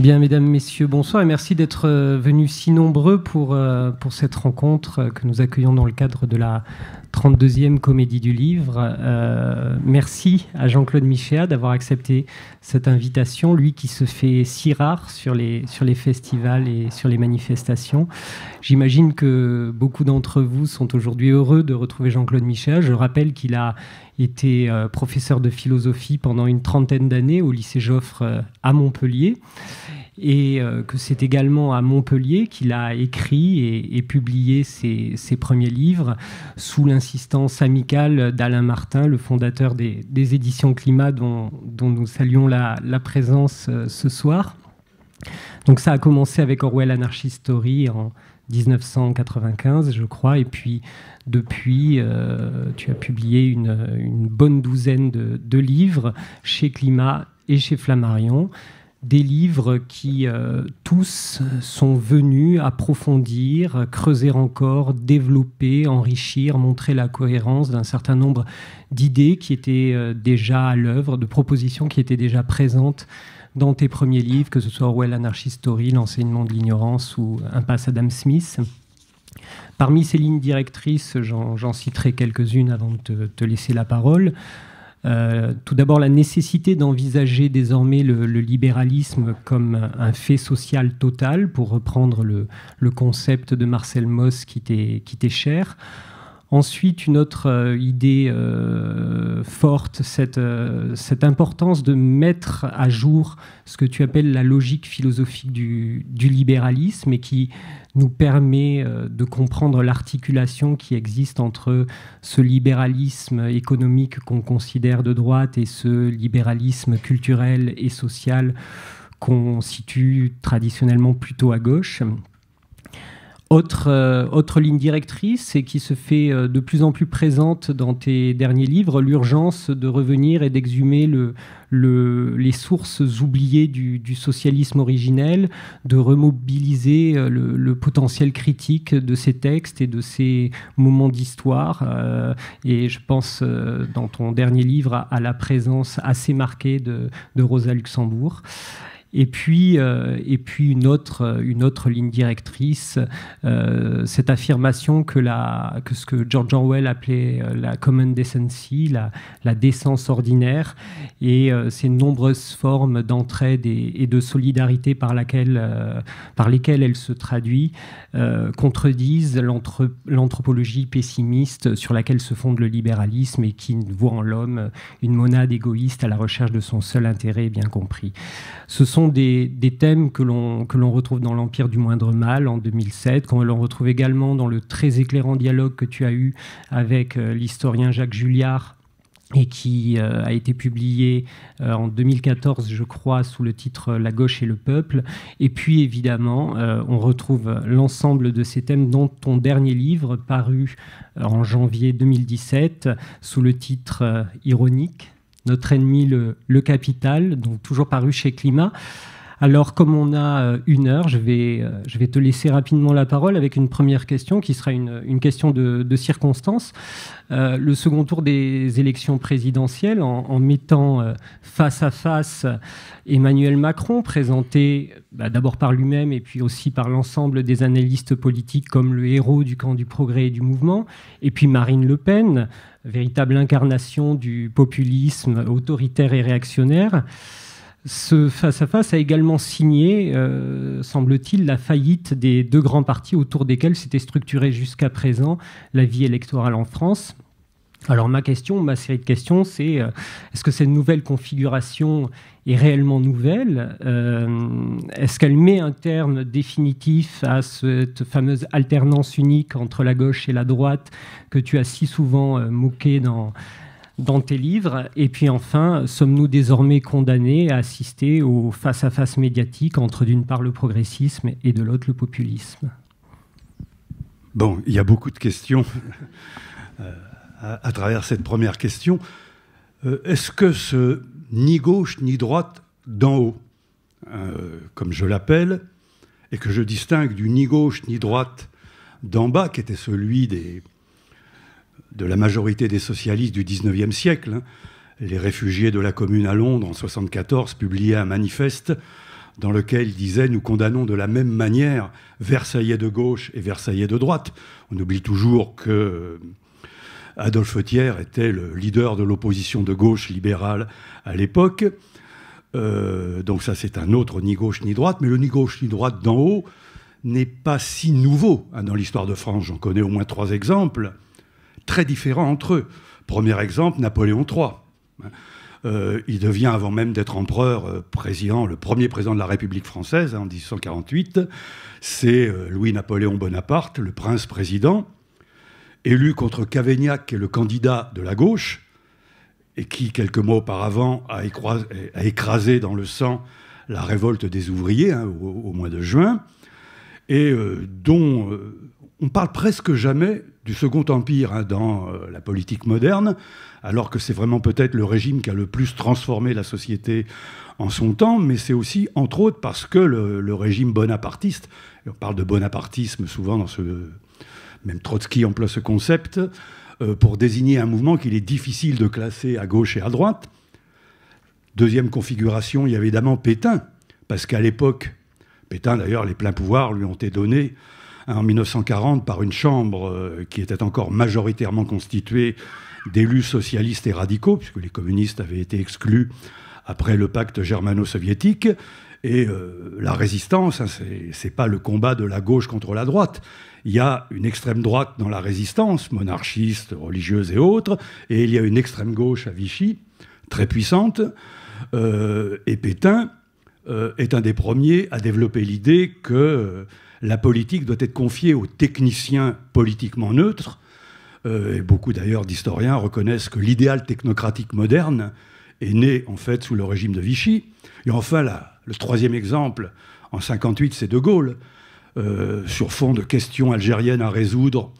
Bien, mesdames, messieurs, bonsoir et merci d'être euh, venus si nombreux pour, euh, pour cette rencontre euh, que nous accueillons dans le cadre de la 32e Comédie du Livre. merci à Jean-Claude Michéa d'avoir accepté cette invitation, lui qui se fait si rare sur les, sur les festivals et sur les manifestations. J'imagine que beaucoup d'entre vous sont aujourd'hui heureux de retrouver Jean-Claude Michéa. Je rappelle qu'il a était euh, professeur de philosophie pendant une trentaine d'années au lycée Joffre euh, à Montpellier, et euh, que c'est également à Montpellier qu'il a écrit et, publié ses, premiers livres sous l'insistance amicale d'Alain Martin, le fondateur des, éditions Climat dont, nous saluons la, la présence ce soir. Donc ça a commencé avec Orwell Anarchist Story en 1995, je crois. Et puis, depuis, euh, tu as publié une, bonne douzaine de, livres chez Climat et chez Flammarion. Des livres qui euh, tous sont venus approfondir, creuser encore, développer, enrichir, montrer la cohérence d'un certain nombre d'idées qui étaient euh, déjà à l'œuvre, de propositions qui étaient déjà présentes dans tes premiers livres, que ce soit Orwell, Anarchistory, L'enseignement de l'ignorance ou Impasse Adam Smith. Parmi ces lignes directrices, j'en citerai quelques-unes avant de te, laisser la parole. Euh, tout d'abord, la nécessité d'envisager désormais le, libéralisme comme un fait social total, pour reprendre le, le concept de Marcel Mauss qui t'est cher. Ensuite, une autre euh, idée euh, forte, euh, cette, importance de mettre à jour ce que tu appelles la logique philosophique du libéralisme et qui nous permet de comprendre l'articulation qui existe entre ce libéralisme économique qu'on considère de droite et ce libéralisme culturel et social qu'on situe traditionnellement plutôt à gauche. Autre, euh, autre ligne directrice et qui se fait euh, de plus en plus présente dans tes derniers livres, l'urgence de revenir et d'exhumer le, le, les sources oubliées du, du, socialisme originel, de remobiliser euh, le, potentiel critique de ces textes et de ces moments d'histoire. et je pense dans ton dernier livre à, la présence assez marquée de, de Rosa Luxembourg. Et puis, euh, et puis une, autre, euh, une autre ligne directrice, euh, cette affirmation que, la, que ce que George Orwell appelait la common decency, la, la décence ordinaire, et ces nombreuses formes d'entraide et, de solidarité par, laquelle, par lesquelles elle se traduit, contredisent l'anthropologie pessimiste sur laquelle se fonde le libéralisme et qui voit en l'homme une monade égoïste à la recherche de son seul intérêt bien compris. Ce sont des, thèmes que l'on retrouve dans L'Empire du moindre mal en 2007, qu'on retrouve également dans le très éclairant dialogue que tu as eu avec euh, l'historien Jacques Julliard et qui euh, a été publié euh, en 2014, je crois, sous le titre La gauche et le peuple. Et puis évidemment, on retrouve l'ensemble de ces thèmes dans ton dernier livre paru en janvier 2017 sous le titre Ironique, notre ennemi le, le, capital, donc toujours paru chez Climat. Alors, comme on a euh, une heure, je vais, euh, je vais te laisser rapidement la parole avec une première question qui sera une, une question de, circonstance. Euh, le second tour des élections présidentielles, en, mettant face à face Emmanuel Macron, présenté bah, d'abord par lui-même et puis aussi par l'ensemble des analystes politiques comme le héros du camp du progrès et du mouvement, et puis Marine Le Pen, véritable incarnation du populisme autoritaire et réactionnaire. Ce face-à-face a également signé, euh, semble-t-il, la faillite des deux grands partis autour desquels s'était structurée jusqu'à présent la vie électorale en France. Alors ma question, ma série de questions, c'est euh, est-ce que cette nouvelle configuration est réellement nouvelle euh, Est-ce qu'elle met un terme définitif à cette fameuse alternance unique entre la gauche et la droite que tu as si souvent moquée dans, dans tes livres. Et puis enfin, sommes-nous désormais condamnés à assister au face-à-face médiatique entre d'une part le progressisme et de l'autre le populisme Bon, il y a beaucoup de questions euh, à, travers cette première question. Euh, est-ce que ce ni gauche ni droite d'en haut, euh, comme je l'appelle, et que je distingue du ni gauche ni droite d'en bas, qui était celui des, de la majorité des socialistes du 19e siècle. Hein. Les réfugiés de la Commune à Londres en 1974 publiaient un manifeste dans lequel ils disaient Nous condamnons de la même manière Versaillais de gauche et Versaillais de droite. On oublie toujours que Adolphe Thiers était le leader de l'opposition de gauche libérale à l'époque. Euh, donc ça, c'est un autre ni gauche ni droite, mais le ni gauche ni droite d'en haut n'est pas si nouveau hein, dans l'histoire de France. J'en connais au moins trois exemples très différents entre eux. Premier exemple, Napoléon III. Euh, il devient, avant même d'être empereur, euh, président, le premier président de la République française hein, en 1848. C'est euh, Louis-Napoléon Bonaparte, le prince-président, élu contre Cavaignac, qui le candidat de la gauche, et qui, quelques mois auparavant, a, écrasé, dans le sang la révolte des ouvriers hein, au, mois de juin, et dont on parle presque jamais du Second Empire hein, dans euh, la politique moderne, alors que c'est vraiment peut-être le régime qui a le plus transformé la société en son temps, mais c'est aussi, entre autres, parce que le, régime bonapartiste, on parle de bonapartisme souvent dans ce... Même Trotsky emploie ce concept euh, pour désigner un mouvement qu'il est difficile de classer à gauche et à droite. Deuxième configuration, il y a évidemment Pétain, parce qu'à l'époque, Pétain d'ailleurs, les pleins pouvoirs lui ont été donnés en 1940 par une chambre euh, qui était encore majoritairement constituée d'élus socialistes et radicaux, puisque les communistes avaient été exclus après le pacte germano-soviétique. Et euh, la résistance, hein, ce c'est pas le combat de la gauche contre la droite. Il y a une extrême droite dans la résistance, monarchiste, religieuse et autres, et il y a une extrême gauche à Vichy, très puissante. Euh, et Pétain est un des premiers à développer l'idée que la politique doit être confiée aux techniciens politiquement neutres. Euh, et beaucoup d'ailleurs d'historiens reconnaissent que l'idéal technocratique moderne est né en fait sous le régime de Vichy. Et enfin, là, le troisième exemple, en 1958, c'est De Gaulle, euh, sur fond de questions algériennes à résoudre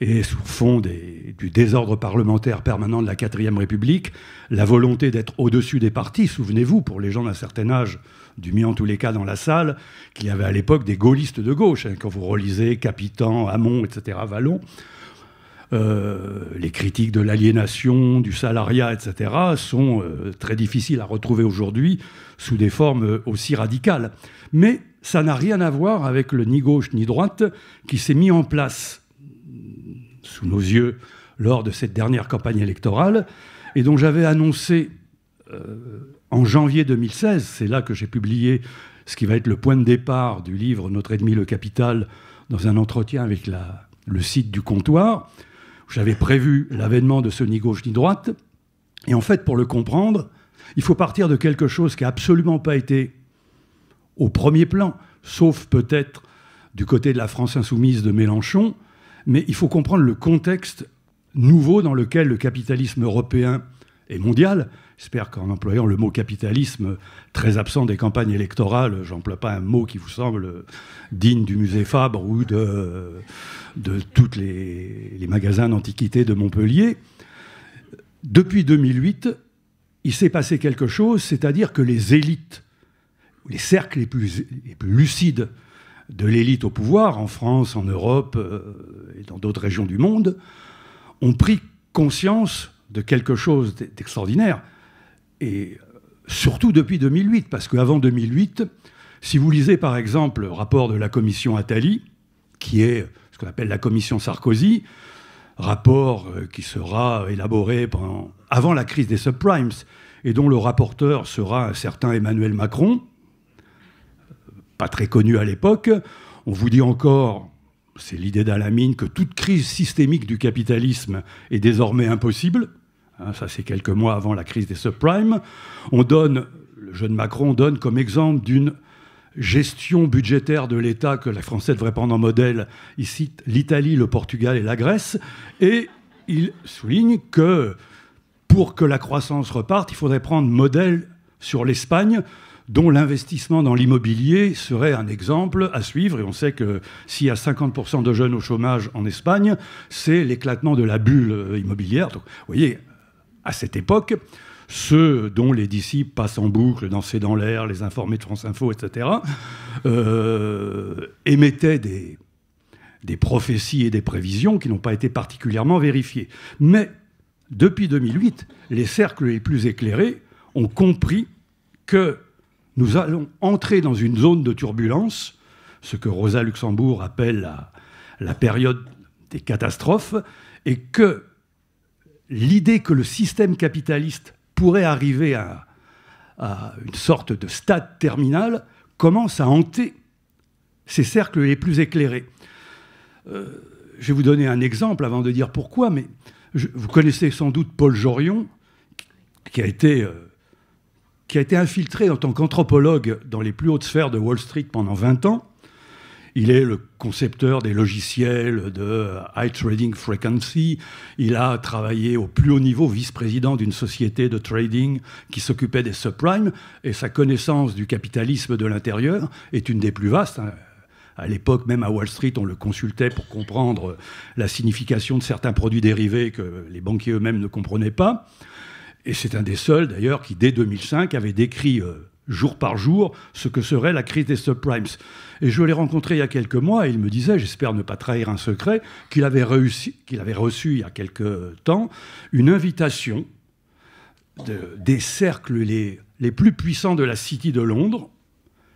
et sous fond du désordre parlementaire permanent de la quatrième République, la volonté d'être au-dessus des partis. Souvenez-vous, pour les gens d'un certain âge, du mis en tous les cas dans la salle, qu'il y avait à l'époque des gaullistes de gauche, hein, quand vous relisez Capitan, Hamon, etc., Vallon. Euh, les critiques de l'aliénation, du salariat, etc., sont euh, très difficiles à retrouver aujourd'hui sous des formes euh, aussi radicales. Mais ça n'a rien à voir avec le ni gauche ni droite qui s'est mis en place sous nos yeux lors de cette dernière campagne électorale, et dont j'avais annoncé euh, en janvier 2016, c'est là que j'ai publié ce qui va être le point de départ du livre Notre ennemi le capital dans un entretien avec le site du comptoir. J'avais prévu l'avènement de ce ni gauche ni droite. Et en fait, pour le comprendre, il faut partir de quelque chose qui n'a absolument pas été au premier plan, sauf peut-être du côté de la France insoumise de Mélenchon, mais il faut comprendre le contexte nouveau dans lequel le capitalisme européen et mondial, j'espère qu'en employant le mot capitalisme très absent des campagnes électorales, j'emploie pas un mot qui vous semble digne du musée Fabre ou de, de tous les, magasins d'antiquités de Montpellier, depuis 2008, il s'est passé quelque chose, c'est-à-dire que les élites, les cercles plus, les plus lucides de l'élite au pouvoir, en France, en Europe euh, et dans d'autres régions du monde, ont pris conscience de quelque chose d'extraordinaire. Et euh, surtout depuis 2008, parce qu'avant 2008, si vous lisez par exemple le rapport de la commission Attali, qui est ce qu'on appelle la commission Sarkozy, rapport euh, qui sera élaboré avant la crise des subprimes et dont le rapporteur sera un certain Emmanuel Macron, pas très connu à l'époque, on vous dit encore, c'est l'idée d'Alamine, que toute crise systémique du capitalisme est désormais impossible. Hein, ça, c'est quelques mois avant la crise des subprimes. On donne, le jeune Macron donne comme exemple d'une gestion budgétaire de l'État que la Français devrait prendre en modèle. Il cite l'Italie, le Portugal et la Grèce. Et il souligne que pour que la croissance reparte, il faudrait prendre modèle sur l'Espagne, dont l'investissement dans l'immobilier serait un exemple à suivre. Et on sait que s'il y a 50% de jeunes au chômage en Espagne, c'est l'éclatement de la bulle euh, immobilière. Donc, vous voyez, à cette époque, ceux dont les disciples passent en boucle, danser dans l'air, les informés de France Info, etc., euh, émettaient des prophéties et des prévisions qui n'ont pas été particulièrement vérifiées. Mais depuis 2008, les cercles les plus éclairés ont compris que nous allons entrer dans une zone de turbulence, ce que Rosa Luxembourg appelle la, période des catastrophes, et que l'idée que le système capitaliste pourrait arriver à, une sorte de stade terminal commence à hanter ces cercles les plus éclairés. Euh, je vais vous donner un exemple avant de dire pourquoi, mais vous connaissez sans doute Paul Jorion, qui a été euh, qui a été infiltré en tant qu'anthropologue dans les plus hautes sphères de Wall Street pendant 20 ans. Il est le concepteur des logiciels de high trading frequency. Il a travaillé au plus haut niveau, vice-président d'une société de trading qui s'occupait des subprimes. Et sa connaissance du capitalisme de l'intérieur est une des plus vastes. Hein. À l'époque, même à Wall Street, on le consultait pour comprendre la signification de certains produits dérivés que les banquiers eux-mêmes ne comprenaient pas. Et c'est un des seuls, d'ailleurs, qui, dès 2005, avait décrit euh, jour par jour ce que serait la crise des subprimes. Et je l'ai rencontré il y a quelques mois et il me disait, j'espère ne pas trahir un secret, qu'il avait, qu'il avait reçu il y a quelques temps une invitation des cercles les, les plus puissants de la City de Londres,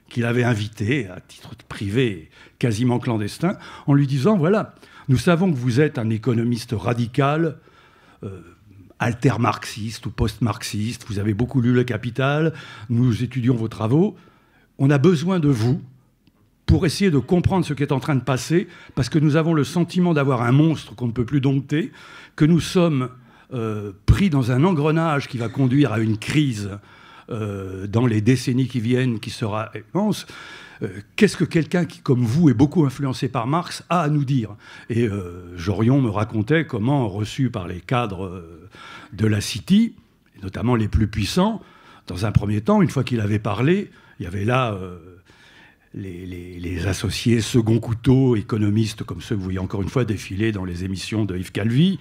qu'il avait invité à titre privé, quasiment clandestin, en lui disant, voilà, nous savons que vous êtes un économiste radical. Euh, alter marxiste ou post marxiste vous avez beaucoup lu Le Capital, nous étudions vos travaux. On a besoin de vous pour essayer de comprendre ce qui est en train de passer, parce que nous avons le sentiment d'avoir un monstre qu'on ne peut plus dompter, que nous sommes euh, pris dans un engrenage qui va conduire à une crise euh, dans les décennies qui viennent qui sera immense. Euh, qu'est-ce que quelqu'un qui, comme vous, est beaucoup influencé par Marx, a à nous dire Et euh, Jorion me racontait comment, reçu par les cadres de la City, notamment les plus puissants, dans un premier temps, une fois qu'il avait parlé, il y avait là les, les, associés second couteau, économistes comme ceux que vous voyez encore une fois défiler dans les émissions de Yves Calvi,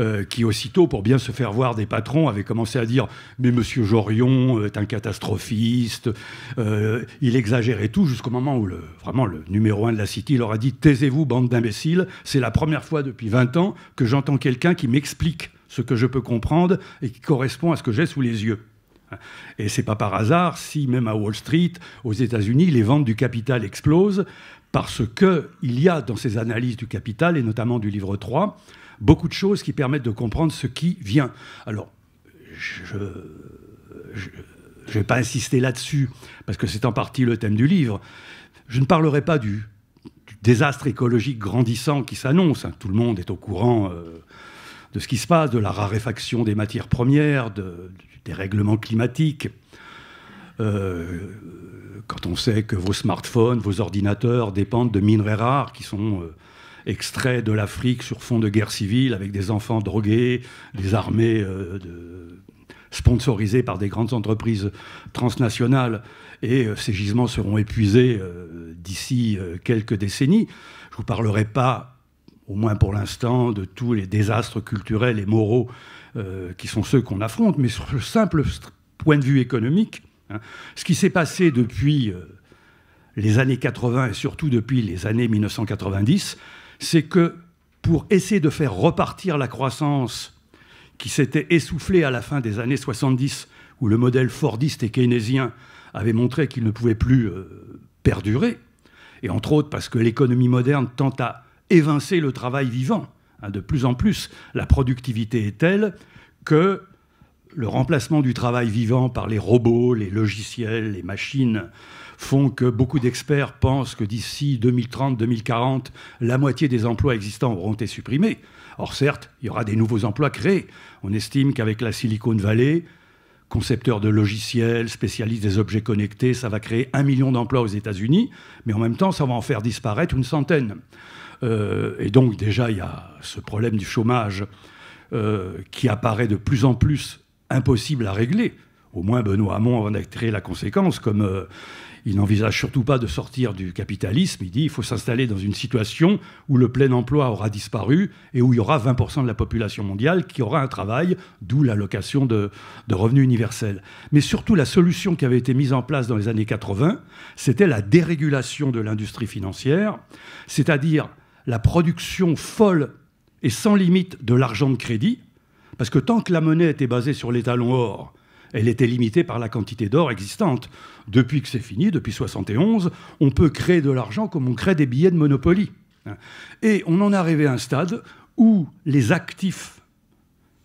euh, qui aussitôt, pour bien se faire voir des patrons, avait commencé à dire Mais monsieur Jorion euh, est un catastrophiste, euh, il exagérait tout, jusqu'au moment où vraiment le numéro un de la City leur a dit Taisez-vous, bande d'imbéciles, c'est la première fois depuis 20 ans que j'entends quelqu'un qui m'explique ce que je peux comprendre et qui correspond à ce que j'ai sous les yeux. Et c'est pas par hasard si même à Wall Street, aux États-Unis, les ventes du capital explosent parce qu'il y a dans ces analyses du capital et notamment du livre 3 beaucoup de choses qui permettent de comprendre ce qui vient. Alors, je ne vais pas insister là-dessus, parce que c'est en partie le thème du livre. Je ne parlerai pas du, désastre écologique grandissant qui s'annonce. Hein, tout le monde est au courant euh, de ce qui se passe, de la raréfaction des matières premières, des règlements climatiques. Euh, quand on sait que vos smartphones, vos ordinateurs dépendent de minerais rares qui sont... Euh, extraits de l'Afrique sur fond de guerre civile, avec des enfants drogués, des armées euh, sponsorisées par des grandes entreprises transnationales. Et euh, ces gisements seront épuisés euh, d'ici quelques décennies. Je ne vous parlerai pas, au moins pour l'instant, de tous les désastres culturels et moraux qui sont ceux qu'on affronte, mais sur le simple point de vue économique, hein, ce qui s'est passé depuis les années 80 et surtout depuis les années 1990, c'est que pour essayer de faire repartir la croissance qui s'était essoufflée à la fin des années 70, où le modèle fordiste et keynésien avait montré qu'il ne pouvait plus euh, perdurer, et entre autres parce que l'économie moderne tend à évincer le travail vivant. Hein, de plus en plus, la productivité est telle que le remplacement du travail vivant par les robots, les logiciels, les machines, font que beaucoup d'experts pensent que d'ici 2030-2040, la moitié des emplois existants auront été supprimés. Or certes, il y aura des nouveaux emplois créés. On estime qu'avec la Silicon Valley, concepteur de logiciels, spécialiste des objets connectés, ça va créer un million d'emplois aux États-Unis, mais en même temps, ça va en faire disparaître une centaine. Euh, et donc déjà, il y a ce problème du chômage euh, qui apparaît de plus en plus impossible à régler. Au moins, Benoît Hamon en a créé la conséquence, comme euh, il n'envisage surtout pas de sortir du capitalisme. Il dit qu'il faut s'installer dans une situation où le plein emploi aura disparu et où il y aura 20% de la population mondiale qui aura un travail, d'où l'allocation de, revenus universels. Mais surtout, la solution qui avait été mise en place dans les années 80, c'était la dérégulation de l'industrie financière, c'est-à-dire la production folle et sans limite de l'argent de crédit, parce que tant que la monnaie était basée sur l'étalon or, elle était limitée par la quantité d'or existante. Depuis que c'est fini, depuis 71, on peut créer de l'argent comme on crée des billets de Monopoly. Et on en est arrivé à un stade où les actifs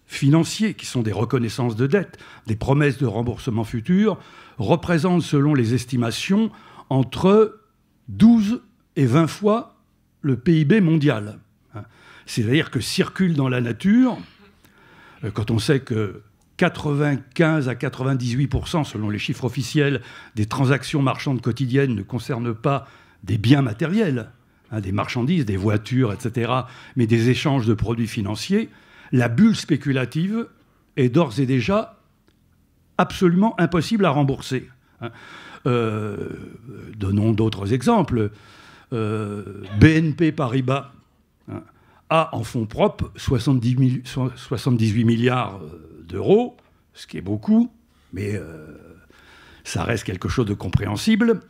financiers, qui sont des reconnaissances de dette, des promesses de remboursement futur, représentent, selon les estimations, entre 12 et 20 fois le PIB mondial. C'est-à-dire que circulent dans la nature, euh, quand on sait que 95 à 98 selon les chiffres officiels des transactions marchandes quotidiennes ne concernent pas des biens matériels, hein, des marchandises, des voitures, etc., mais des échanges de produits financiers, la bulle spéculative est d'ores et déjà absolument impossible à rembourser. Hein. Euh, donnons d'autres exemples. Euh, BNP Paribas hein, a en fonds propres 78 milliards euh, d'euros, ce qui est beaucoup, mais euh, ça reste quelque chose de compréhensible.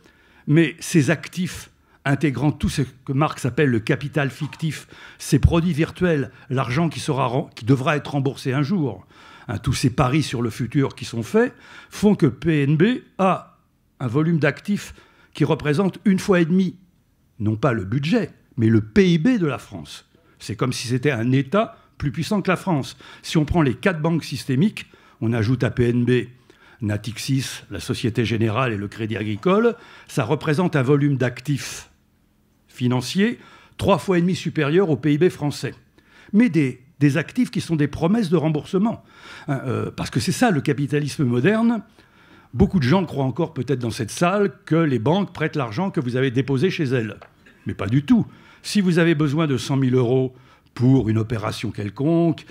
Mais ces actifs intégrant tout ce que Marx appelle le capital fictif, ces produits virtuels, l'argent qui, qui devra être remboursé un jour, hein, tous ces paris sur le futur qui sont faits, font que PNB a un volume d'actifs qui représente une fois et demie, non pas le budget, mais le PIB de la France. C'est comme si c'était un État plus puissant que la France. Si on prend les quatre banques systémiques, on ajoute à PNB, Natixis, la Société Générale et le Crédit Agricole, ça représente un volume d'actifs financiers trois fois et demi supérieur au PIB français. Mais des, actifs qui sont des promesses de remboursement. Hein, euh, parce que c'est ça le capitalisme moderne. Beaucoup de gens croient encore, peut-être dans cette salle, que les banques prêtent l'argent que vous avez déposé chez elles. Mais pas du tout. Si vous avez besoin de 100 000 euros pour une opération quelconque,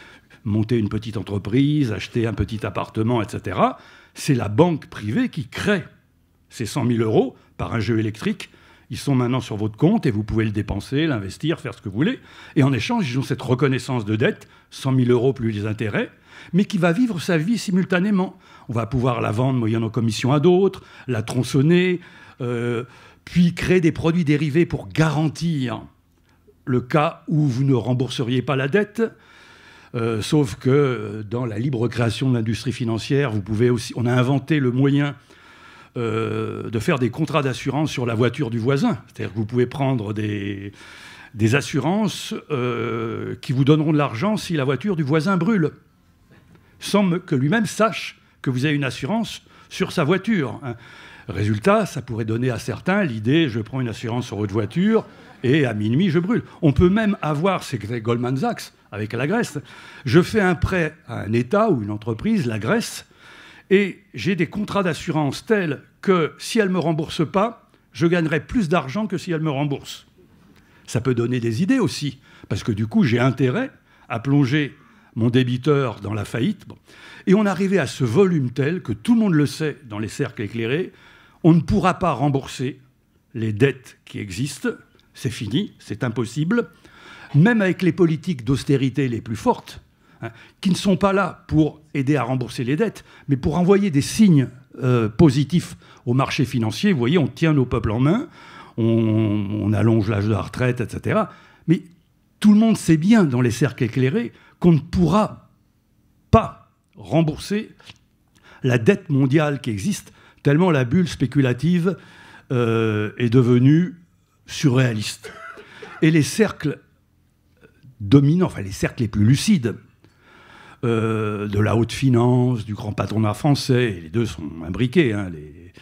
monter une petite entreprise, acheter un petit appartement, etc. C'est la banque privée qui crée ces 100 000 euros par un jeu électrique. Ils sont maintenant sur votre compte et vous pouvez le dépenser, l'investir, faire ce que vous voulez. Et en échange, ils ont cette reconnaissance de dette, 100 000 euros plus les intérêts, mais qui va vivre sa vie simultanément. On va pouvoir la vendre moyennant commission à d'autres, la tronçonner, euh, puis créer des produits dérivés pour garantir le cas où vous ne rembourseriez pas la dette. Euh, sauf que euh, dans la libre création de l'industrie financière, on a inventé le moyen euh, de faire des contrats d'assurance sur la voiture du voisin. C'est-à-dire que vous pouvez prendre des, assurances qui vous donneront de l'argent si la voiture du voisin brûle, sans que lui-même sache que vous avez une assurance sur sa voiture. Hein. Résultat, ça pourrait donner à certains l'idée, je prends une assurance sur votre voiture, et à minuit, je brûle. On peut même avoir, c'est Goldman Sachs avec la Grèce, je fais un prêt à un État ou une entreprise, la Grèce, et j'ai des contrats d'assurance tels que si elle ne me rembourse pas, je gagnerai plus d'argent que si elle me rembourse. Ça peut donner des idées aussi, parce que du coup, j'ai intérêt à plonger mon débiteur dans la faillite. Et on arrivait à ce volume tel que tout le monde le sait dans les cercles éclairés, on ne pourra pas rembourser les dettes qui existent, c'est fini, c'est impossible. Même avec les politiques d'austérité les plus fortes, hein, qui ne sont pas là pour aider à rembourser les dettes, mais pour envoyer des signes euh, positifs aux marchés financiers. Vous voyez, on tient nos peuples en main, on, allonge l'âge de la retraite, etc. Mais tout le monde sait bien dans les cercles éclairés qu'on ne pourra pas rembourser la dette mondiale qui existe, tellement la bulle spéculative euh, est devenue surréaliste. Et les cercles dominants, enfin les cercles les plus lucides, euh, de la haute finance, du grand patronat français, les deux sont imbriqués, hein, les,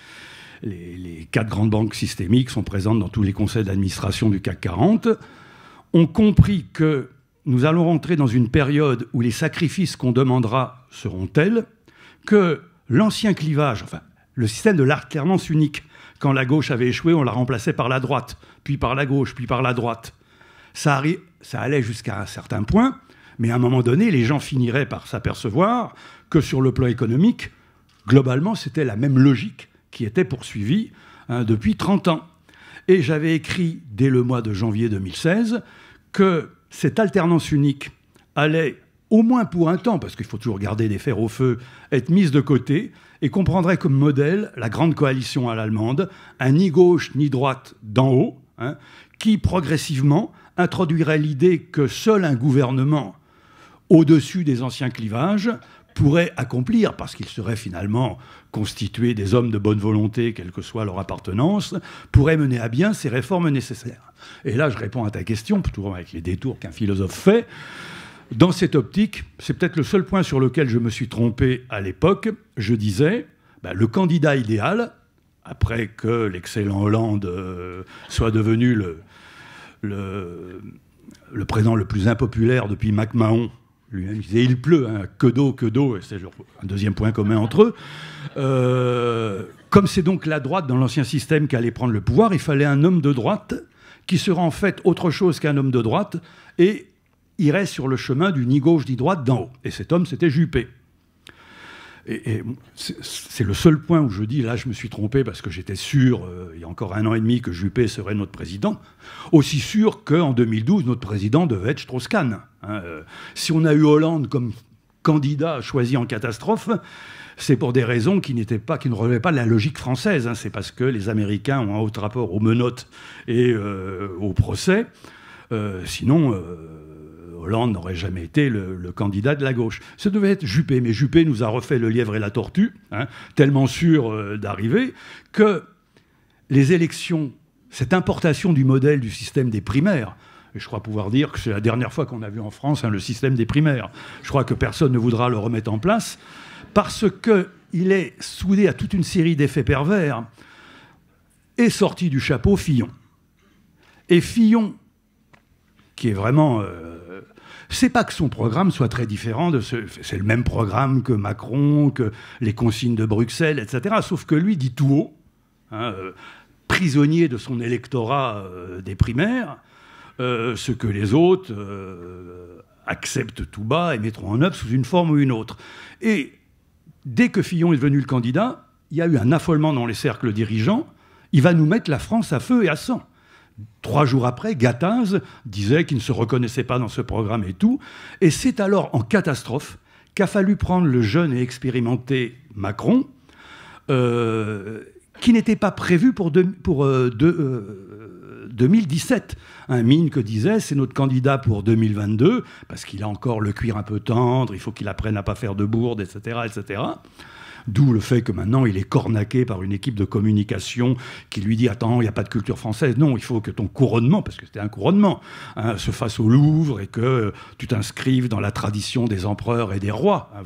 les, quatre grandes banques systémiques sont présentes dans tous les conseils d'administration du CAC 40, ont compris que nous allons rentrer dans une période où les sacrifices qu'on demandera seront tels que l'ancien clivage, enfin le système de l'alternance unique quand la gauche avait échoué, on la remplaçait par la droite, puis par la gauche, puis par la droite. Ça, ça allait jusqu'à un certain point, mais à un moment donné, les gens finiraient par s'apercevoir que sur le plan économique, globalement, c'était la même logique qui était poursuivie hein, depuis 30 ans. Et j'avais écrit dès le mois de janvier 2016 que cette alternance unique allait, au moins pour un temps, parce qu'il faut toujours garder des fers au feu, être mise de côté et comprendrait comme modèle la grande coalition à l'allemande, un ni gauche ni droite d'en haut, hein, qui progressivement introduirait l'idée que seul un gouvernement au-dessus des anciens clivages pourrait accomplir, parce qu'il serait finalement constitué des hommes de bonne volonté, quelle que soit leur appartenance, pourrait mener à bien ces réformes nécessaires. Et là, je réponds à ta question, toujours avec les détours qu'un philosophe fait. Dans cette optique, c'est peut-être le seul point sur lequel je me suis trompé à l'époque. Je disais, bah, le candidat idéal, après que l'excellent Hollande euh, soit devenu le, président le plus impopulaire depuis MacMahon, lui-même disait il pleut, hein, que d'eau, que d'eau, et c'est un deuxième point commun entre eux. Euh, comme c'est donc la droite dans l'ancien système qui allait prendre le pouvoir, il fallait un homme de droite qui sera en fait autre chose qu'un homme de droite et irait sur le chemin du ni gauche ni droite d'en haut. Et cet homme, c'était Juppé. Et, c'est le seul point où je dis, là, je me suis trompé parce que j'étais sûr, euh, il y a encore un an et demi, que Juppé serait notre président. Aussi sûr qu'en 2012, notre président devait être Strauss-Kahn. Hein. Euh, si on a eu Hollande comme candidat choisi en catastrophe, c'est pour des raisons qui, n'étaient pas, qui ne relevaient pas de la logique française. Hein. C'est parce que les Américains ont un haut rapport aux menottes et aux euh, au procès. sinon Hollande n'aurait jamais été le, candidat de la gauche. Ce devait être Juppé, mais Juppé nous a refait le lièvre et la tortue, hein, tellement sûr euh, d'arriver, que les élections, cette importation du modèle du système des primaires, et je crois pouvoir dire que c'est la dernière fois qu'on a vu en France hein, le système des primaires, je crois que personne ne voudra le remettre en place, parce qu'il est soudé à toute une série d'effets pervers, est sorti du chapeau Fillon. Et Fillon qui est vraiment. Euh, c'est pas que son programme soit très différent de ce. C'est le même programme que Macron, que les consignes de Bruxelles, etc. Sauf que lui dit tout haut, hein, euh, prisonnier de son électorat euh, des primaires, ce que les autres acceptent tout bas et mettront en œuvre sous une forme ou une autre. Et dès que Fillon est devenu le candidat, il y a eu un affolement dans les cercles dirigeants. Il va nous mettre la France à feu et à sang. Trois jours après, Gattaz disait qu'il ne se reconnaissait pas dans ce programme et tout. Et c'est alors en catastrophe qu'a fallu prendre le jeune et expérimenté Macron, euh, qui n'était pas prévu pour, 2017. Euh, euh, un mine que disait, c'est notre candidat pour 2022, parce qu'il a encore le cuir un peu tendre, il faut qu'il apprenne à pas faire de bourde, etc. etc. D'où le fait que maintenant, il est cornaqué par une équipe de communication qui lui dit Attends, il n'y a pas de culture française. Non, il faut que ton couronnement, parce que c'était un couronnement, hein, se fasse au Louvre et que tu t'inscrives dans la tradition des empereurs et des rois. Hein,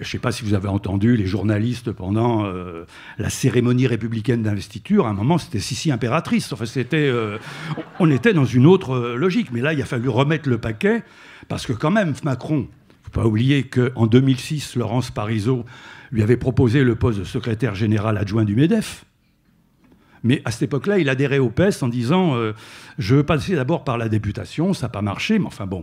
je ne sais pas si vous avez entendu les journalistes pendant euh, la cérémonie républicaine d'investiture. À un moment, c'était Sissi impératrice. Enfin, c'était, euh, on était dans une autre euh, logique. Mais là, il a fallu remettre le paquet parce que quand même, Macron, Il ne faut pas oublier qu'en 2006, Laurence Parisot lui avait proposé le poste de secrétaire général adjoint du MEDEF. Mais à cette époque-là, il adhérait au PES en disant euh, Je veux passer d'abord par la députation, ça n'a pas marché, mais enfin bon.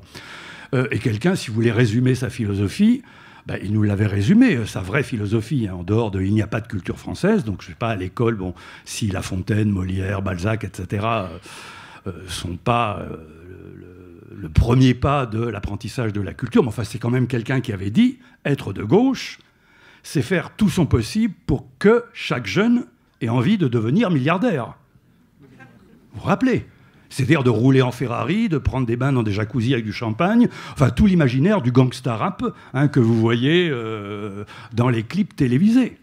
Euh, et quelqu'un, si vous voulez résumer sa philosophie, ben, il nous l'avait résumé, euh, sa vraie philosophie, hein. en dehors de il n'y a pas de culture française, donc je ne sais pas, à l'école, bon, si La Fontaine, Molière, Balzac, etc., ne sont pas le, le, premier pas de l'apprentissage de la culture, mais enfin, c'est quand même quelqu'un qui avait dit être de gauche, c'est faire tout son possible pour que chaque jeune ait envie de devenir milliardaire. Vous vous rappelez C'est-à-dire de rouler en Ferrari, de prendre des bains dans des jacuzzis avec du champagne, enfin tout l'imaginaire du gangsta rap hein, que vous voyez euh, dans les clips télévisés.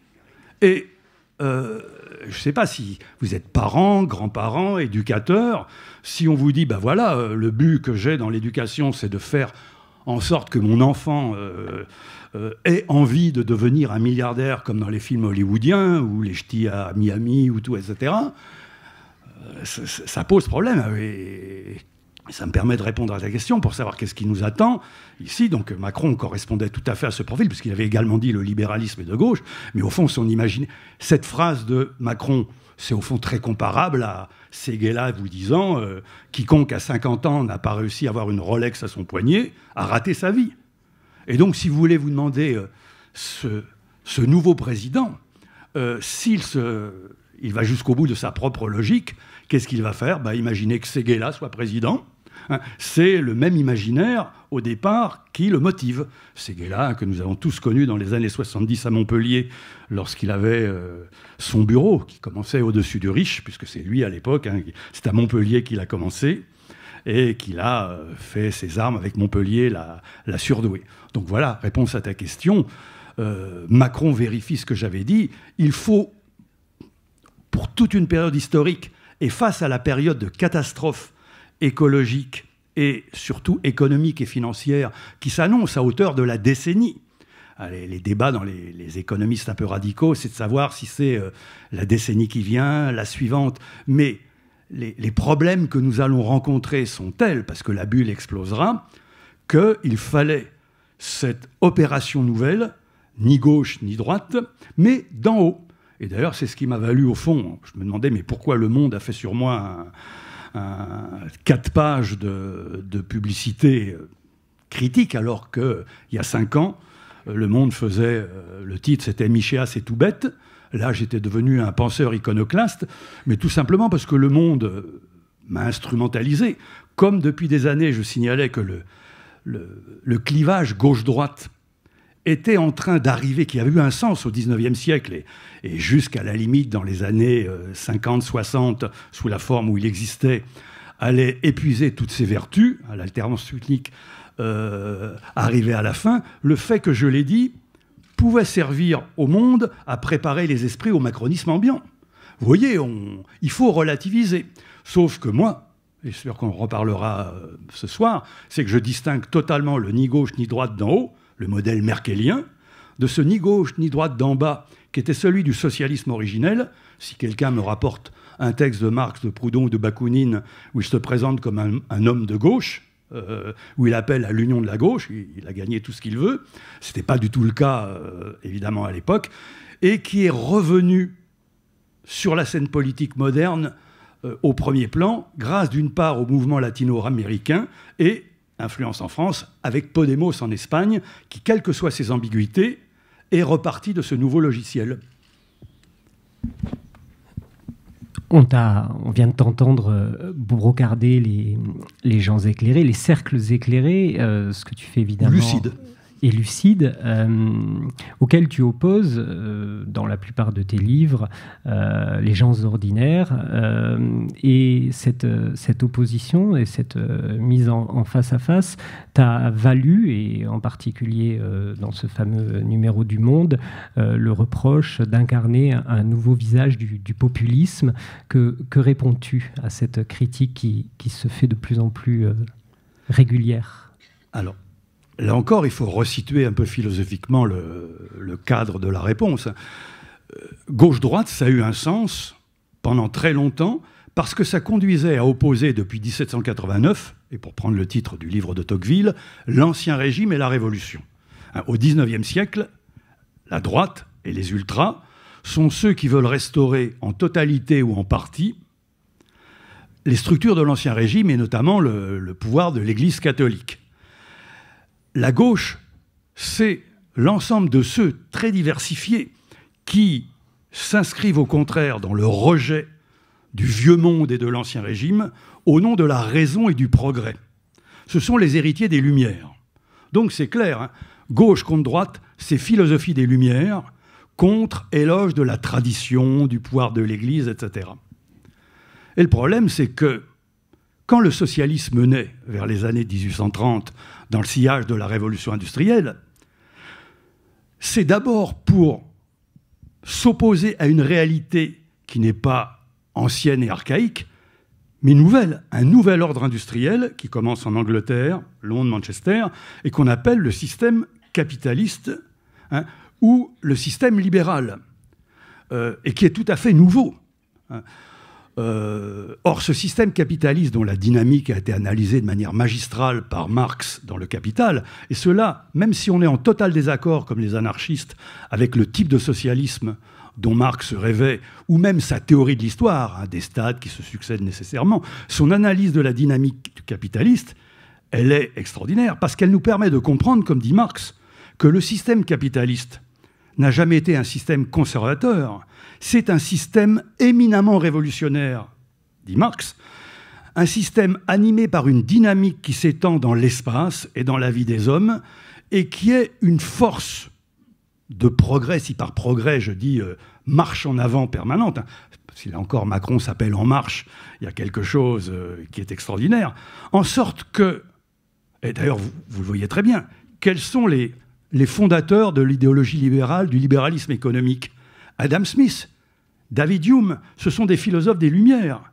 Et euh, je ne sais pas si vous êtes parents, grands-parents, éducateurs, si on vous dit, ben voilà, euh, le but que j'ai dans l'éducation, c'est de faire en sorte que mon enfant euh, euh, ait envie de devenir un milliardaire comme dans les films hollywoodiens ou les ch'tis à Miami ou tout, etc., euh, ça, pose problème. Ah et ça me permet de répondre à ta question pour savoir qu'est-ce qui nous attend ici. Donc Macron correspondait tout à fait à ce profil, puisqu'il avait également dit le libéralisme est de gauche, mais au fond, on imagine cette phrase de Macron c'est au fond très comparable à Seguela vous disant euh, quiconque à 50 ans n'a pas réussi à avoir une Rolex à son poignet a raté sa vie. Et donc, si vous voulez vous demander euh, ce, nouveau président, euh, s'il il va jusqu'au bout de sa propre logique, qu'est-ce qu'il va faire bah, Imaginez que Seguela soit président. Hein. c'est le même imaginaire au départ qui le motive. C'est Séguéla, hein, que nous avons tous connu dans les années 70 à Montpellier, lorsqu'il avait euh, son bureau qui commençait au-dessus du riche, puisque c'est lui à l'époque, hein, c'est à Montpellier qu'il a commencé, et qu'il a euh, fait ses armes avec Montpellier, la, surdouée. Donc voilà, réponse à ta question. Euh, Macron vérifie ce que j'avais dit. Il faut, pour toute une période historique, et face à la période de catastrophe écologique et surtout économique et financière qui s'annonce à hauteur de la décennie. Ah, les, les débats dans les, économistes un peu radicaux, c'est de savoir si c'est euh, la décennie qui vient, la suivante. Mais les, les problèmes que nous allons rencontrer sont tels, parce que la bulle explosera, qu'il fallait cette opération nouvelle, ni gauche ni droite, mais d'en haut. Et d'ailleurs, c'est ce qui m'a valu au fond. Je me demandais, mais pourquoi le monde a fait sur moi un euh, quatre pages de, publicité critique, alors qu'il y a cinq ans, Le Monde faisait, euh, le titre c'était Michéa, c'est tout bête. Là, j'étais devenu un penseur iconoclaste, mais tout simplement parce que Le Monde m'a instrumentalisé. Comme depuis des années, je signalais que le, le clivage gauche-droite était en train d'arriver, qui avait eu un sens au XIXe siècle et, jusqu'à la limite dans les années 50-60, euh, sous la forme où il existait, allait épuiser toutes ses vertus, à hein, l'alternance unique euh, arrivait à la fin, le fait que je l'ai dit pouvait servir au monde à préparer les esprits au macronisme ambiant. Vous voyez, il faut relativiser. Sauf que moi, et sûr qu'on reparlera euh, ce soir, c'est que je distingue totalement le ni gauche ni droite d'en haut, le modèle merkelien, de ce ni gauche ni droite d'en bas qui était celui du socialisme originel, si quelqu'un me rapporte un texte de Marx, de Proudhon ou de Bakounine où il se présente comme un, homme de gauche, euh, où il appelle à l'union de la gauche, il, a gagné tout ce qu'il veut, ce n'était pas du tout le cas euh, évidemment à l'époque, et qui est revenu sur la scène politique moderne euh, au premier plan grâce d'une part au mouvement latino-américain et influence en France, avec Podemos en Espagne, qui, quelles que soient ses ambiguïtés, est reparti de ce nouveau logiciel. On, on, vient de t'entendre euh, brocarder les, gens éclairés, les cercles éclairés, euh, ce que tu fais évidemment. Lucide et lucide, euh, auquel tu opposes, euh, dans la plupart de tes livres, euh, les gens ordinaires. et cette, cette opposition et cette mise en, face à face t'a valu, et en particulier dans ce fameux numéro du Monde, le reproche d'incarner un, nouveau visage du, populisme. Que, que réponds-tu à cette critique qui, qui, se fait de plus en plus régulière Alors, Là encore, il faut resituer un peu philosophiquement le, cadre de la réponse. Euh, gauche-droite, ça a eu un sens pendant très longtemps parce que ça conduisait à opposer depuis 1789, et pour prendre le titre du livre de Tocqueville, l'ancien régime et la révolution. Hein, au XIXe siècle, la droite et les ultras sont ceux qui veulent restaurer en totalité ou en partie les structures de l'ancien régime et notamment le pouvoir de l'Église catholique la gauche, c'est l'ensemble de ceux très diversifiés qui s'inscrivent au contraire dans le rejet du vieux monde et de l'ancien régime au nom de la raison et du progrès. Ce sont les héritiers des Lumières. Donc c'est clair, hein, gauche contre droite, c'est philosophie des Lumières contre éloge de la tradition, du pouvoir de l'Église, etc. Et le problème, c'est que quand le socialisme naît vers les années 1830 dans le sillage de la révolution industrielle, c'est d'abord pour s'opposer à une réalité qui n'est pas ancienne et archaïque, mais nouvelle, un nouvel ordre industriel qui commence en Angleterre, Londres, Manchester, et qu'on appelle le système capitaliste hein, ou le système libéral, euh, et qui est tout à fait nouveau. Hein. Euh, or, ce système capitaliste dont la dynamique a été analysée de manière magistrale par Marx dans Le Capital, et cela, même si on est en total désaccord, comme les anarchistes, avec le type de socialisme dont Marx rêvait, ou même sa théorie de l'histoire, hein, des stades qui se succèdent nécessairement, son analyse de la dynamique capitaliste, elle est extraordinaire, parce qu'elle nous permet de comprendre, comme dit Marx, que le système capitaliste n'a jamais été un système conservateur, c'est un système éminemment révolutionnaire, dit Marx, un système animé par une dynamique qui s'étend dans l'espace et dans la vie des hommes, et qui est une force de progrès, si par progrès je dis euh, marche en avant permanente, si là encore Macron s'appelle En Marche, il y a quelque chose euh, qui est extraordinaire, en sorte que, et d'ailleurs vous, le voyez très bien, quels sont les fondateurs de l'idéologie libérale, du libéralisme économique Adam Smith, David Hume, ce sont des philosophes des Lumières.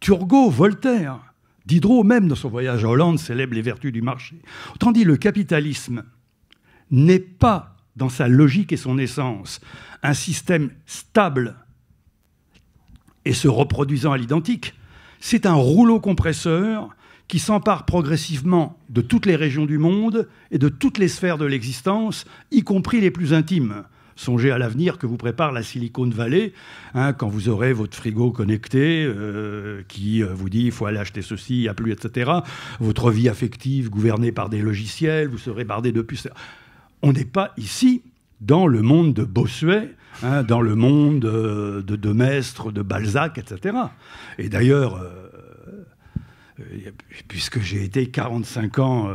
Turgot, Voltaire, Diderot même dans son voyage à Hollande célèbre les vertus du marché. Autant dit, le capitalisme n'est pas, dans sa logique et son essence, un système stable et se reproduisant à l'identique. C'est un rouleau compresseur qui s'empare progressivement de toutes les régions du monde et de toutes les sphères de l'existence, y compris les plus intimes. Songez à l'avenir que vous prépare la Silicon Valley, hein, quand vous aurez votre frigo connecté euh, qui euh, vous dit il faut aller acheter ceci, il n'y a plus, etc. Votre vie affective gouvernée par des logiciels, vous serez bardé de puces. On n'est pas ici dans le monde de Bossuet, hein, dans le monde euh, de, de de Balzac, etc. Et d'ailleurs, puisque j'ai été 45 ans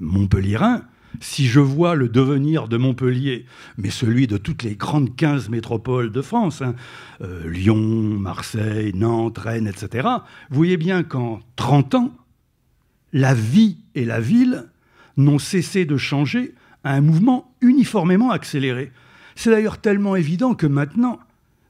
montpellierin, si je vois le devenir de Montpellier, mais celui de toutes les grandes 15 métropoles de France, hein, euh, Lyon, Marseille, Nantes, Rennes, etc., vous voyez bien qu'en 30 ans, la vie et la ville n'ont cessé de changer à un mouvement uniformément accéléré. C'est d'ailleurs tellement évident que maintenant,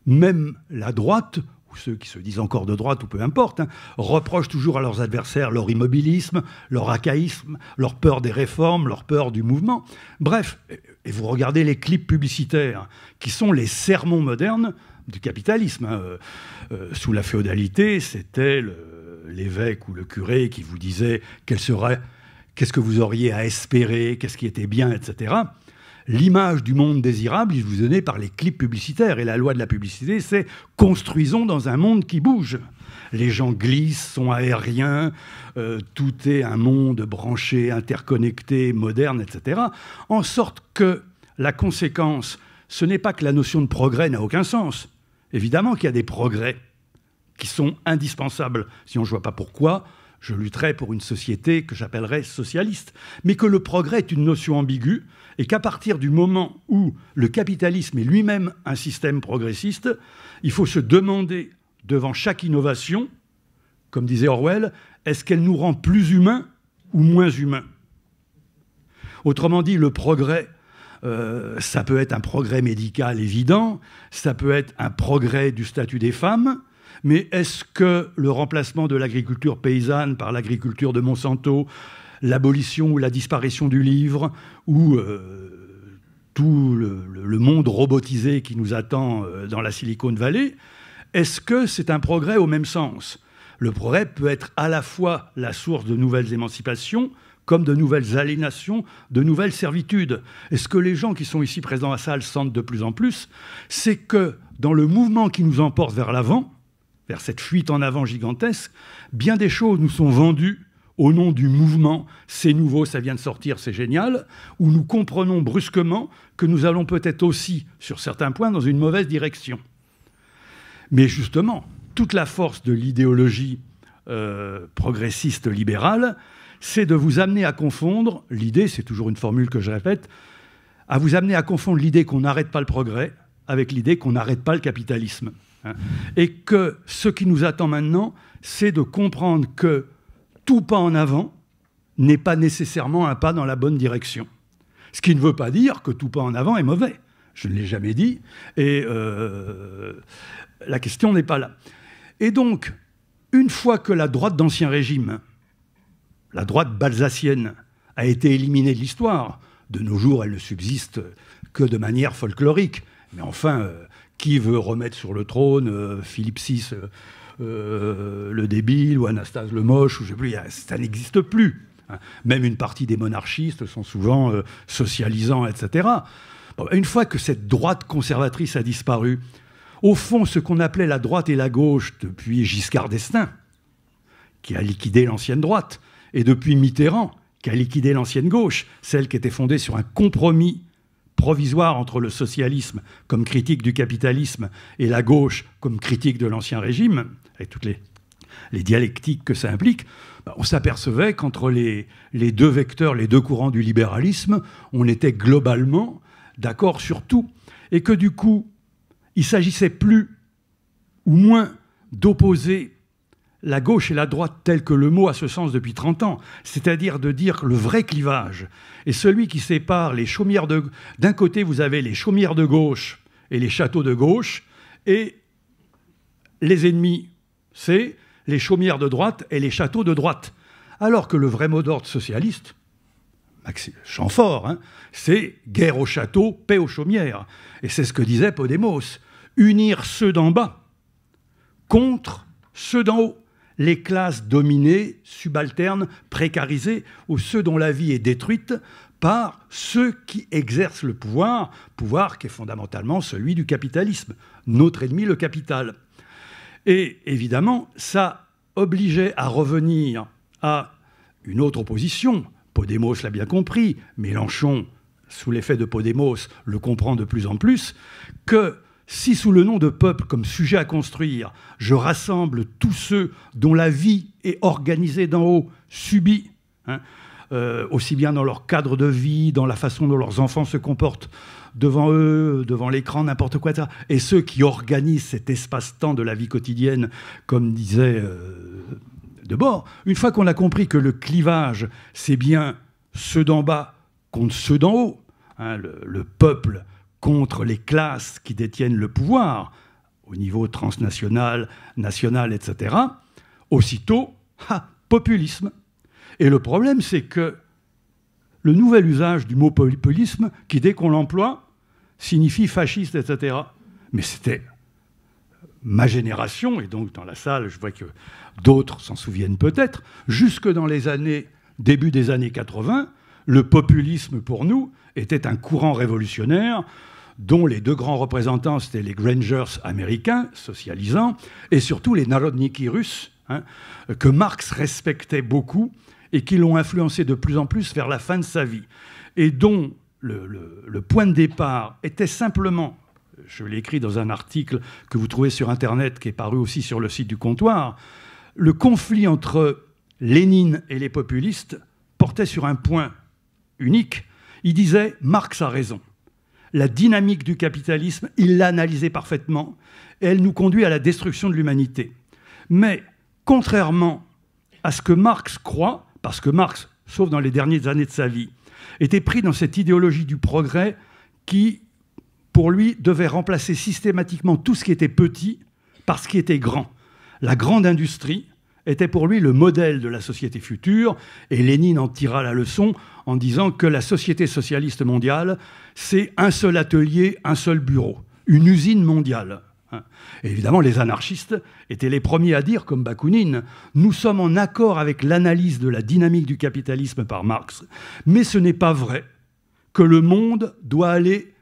même la droite ou ceux qui se disent encore de droite, ou peu importe, hein, reprochent toujours à leurs adversaires leur immobilisme, leur achaïsme leur peur des réformes, leur peur du mouvement. Bref, et vous regardez les clips publicitaires, hein, qui sont les sermons modernes du capitalisme. Hein, euh, euh, sous la féodalité, c'était l'évêque ou le curé qui vous disait qu'est-ce que vous auriez à espérer, qu'est-ce qui était bien, etc l'image du monde désirable, il vous donnée par les clips publicitaires. Et la loi de la publicité, c'est construisons dans un monde qui bouge. Les gens glissent, sont aériens, euh, tout est un monde branché, interconnecté, moderne, etc. En sorte que la conséquence, ce n'est pas que la notion de progrès n'a aucun sens. Évidemment qu'il y a des progrès qui sont indispensables. Si on ne voit pas pourquoi, je lutterai pour une société que j'appellerais socialiste. Mais que le progrès est une notion ambiguë, et qu'à partir du moment où le capitalisme est lui-même un système progressiste, il faut se demander devant chaque innovation, comme disait Orwell, est-ce qu'elle nous rend plus humains ou moins humains Autrement dit, le progrès, euh, ça peut être un progrès médical évident, ça peut être un progrès du statut des femmes, mais est-ce que le remplacement de l'agriculture paysanne par l'agriculture de Monsanto, l'abolition ou la disparition du livre, ou euh, tout le, monde robotisé qui nous attend euh, dans la Silicon Valley, est-ce que c'est un progrès au même sens Le progrès peut être à la fois la source de nouvelles émancipations, comme de nouvelles aliénations, de nouvelles servitudes. est ce que les gens qui sont ici présents à la salle sentent de plus en plus, c'est que dans le mouvement qui nous emporte vers l'avant, vers cette fuite en avant gigantesque, bien des choses nous sont vendues au nom du mouvement C'est nouveau, ça vient de sortir, c'est génial, où nous comprenons brusquement que nous allons peut-être aussi, sur certains points, dans une mauvaise direction. Mais justement, toute la force de l'idéologie euh, progressiste libérale, c'est de vous amener à confondre, l'idée, c'est toujours une formule que je répète, à vous amener à confondre l'idée qu'on n'arrête pas le progrès avec l'idée qu'on n'arrête pas le capitalisme. Hein. Et que ce qui nous attend maintenant, c'est de comprendre que tout pas en avant n'est pas nécessairement un pas dans la bonne direction. Ce qui ne veut pas dire que tout pas en avant est mauvais. Je ne l'ai jamais dit. Et euh, la question n'est pas là. Et donc, une fois que la droite d'Ancien Régime, la droite balsacienne, a été éliminée de l'histoire, de nos jours, elle ne subsiste que de manière folklorique. Mais enfin, euh, qui veut remettre sur le trône euh, Philippe VI euh, le débile ou Anastase le moche, ou je sais plus, ça n'existe plus. Hein. Même une partie des monarchistes sont souvent euh, socialisants, etc. une fois que cette droite conservatrice a disparu, au fond, ce qu'on appelait la droite et la gauche depuis Giscard d'Estaing, qui a liquidé l'ancienne droite, et depuis Mitterrand, qui a liquidé l'ancienne gauche, celle qui était fondée sur un compromis provisoire entre le socialisme comme critique du capitalisme et la gauche comme critique de l'ancien régime, et toutes les, dialectiques que ça implique, bah, on s'apercevait qu'entre les, les, deux vecteurs, les deux courants du libéralisme, on était globalement d'accord sur tout. Et que du coup, il s'agissait plus ou moins d'opposer la gauche et la droite telle que le mot a ce sens depuis 30 ans, c'est-à-dire de dire que le vrai clivage est celui qui sépare les chaumières de... D'un côté, vous avez les chaumières de gauche et les châteaux de gauche, et les ennemis c'est les chaumières de droite et les châteaux de droite. Alors que le vrai mot d'ordre socialiste, Maxime Champfort, hein, c'est guerre aux châteaux, paix aux chaumières. Et c'est ce que disait Podemos. Unir ceux d'en bas contre ceux d'en haut. Les classes dominées, subalternes, précarisées, ou ceux dont la vie est détruite par ceux qui exercent le pouvoir, pouvoir qui est fondamentalement celui du capitalisme, notre ennemi le capital. Et évidemment, ça obligeait à revenir à une autre opposition. Podemos l'a bien compris, Mélenchon, sous l'effet de Podemos, le comprend de plus en plus, que si sous le nom de peuple comme sujet à construire, je rassemble tous ceux dont la vie est organisée d'en haut, subie, hein, euh, aussi bien dans leur cadre de vie, dans la façon dont leurs enfants se comportent, devant eux, devant l'écran, n'importe quoi. Et ceux qui organisent cet espace-temps de la vie quotidienne, comme disait euh, Debord, une fois qu'on a compris que le clivage, c'est bien ceux d'en bas contre ceux d'en haut, hein, le, peuple contre les classes qui détiennent le pouvoir, au niveau transnational, national, etc., aussitôt, populisme. Et le problème, c'est que le nouvel usage du mot populisme », qui, dès qu'on l'emploie, signifie fasciste, etc. Mais c'était ma génération, et donc dans la salle, je vois que d'autres s'en souviennent peut-être, jusque dans les années, début des années 80, le populisme pour nous était un courant révolutionnaire dont les deux grands représentants, c'était les Grangers américains, socialisants, et surtout les Narodniki russes, hein, que Marx respectait beaucoup et qui l'ont influencé de plus en plus vers la fin de sa vie, et dont le, point de départ était simplement, je l'ai écrit dans un article que vous trouvez sur Internet, qui est paru aussi sur le site du comptoir, le conflit entre Lénine et les populistes portait sur un point unique. Il disait Marx a raison. La dynamique du capitalisme, il l'a analysée parfaitement, elle nous conduit à la destruction de l'humanité. Mais contrairement à ce que Marx croit, parce que Marx, sauf dans les dernières années de sa vie, était pris dans cette idéologie du progrès qui, pour lui, devait remplacer systématiquement tout ce qui était petit par ce qui était grand. La grande industrie était pour lui le modèle de la société future, et Lénine en tira la leçon en disant que la société socialiste mondiale, c'est un seul atelier, un seul bureau, une usine mondiale évidemment, les anarchistes étaient les premiers à dire, comme Bakounine, nous sommes en accord avec l'analyse de la dynamique du capitalisme par Marx, mais ce n'est pas vrai que le monde doit aller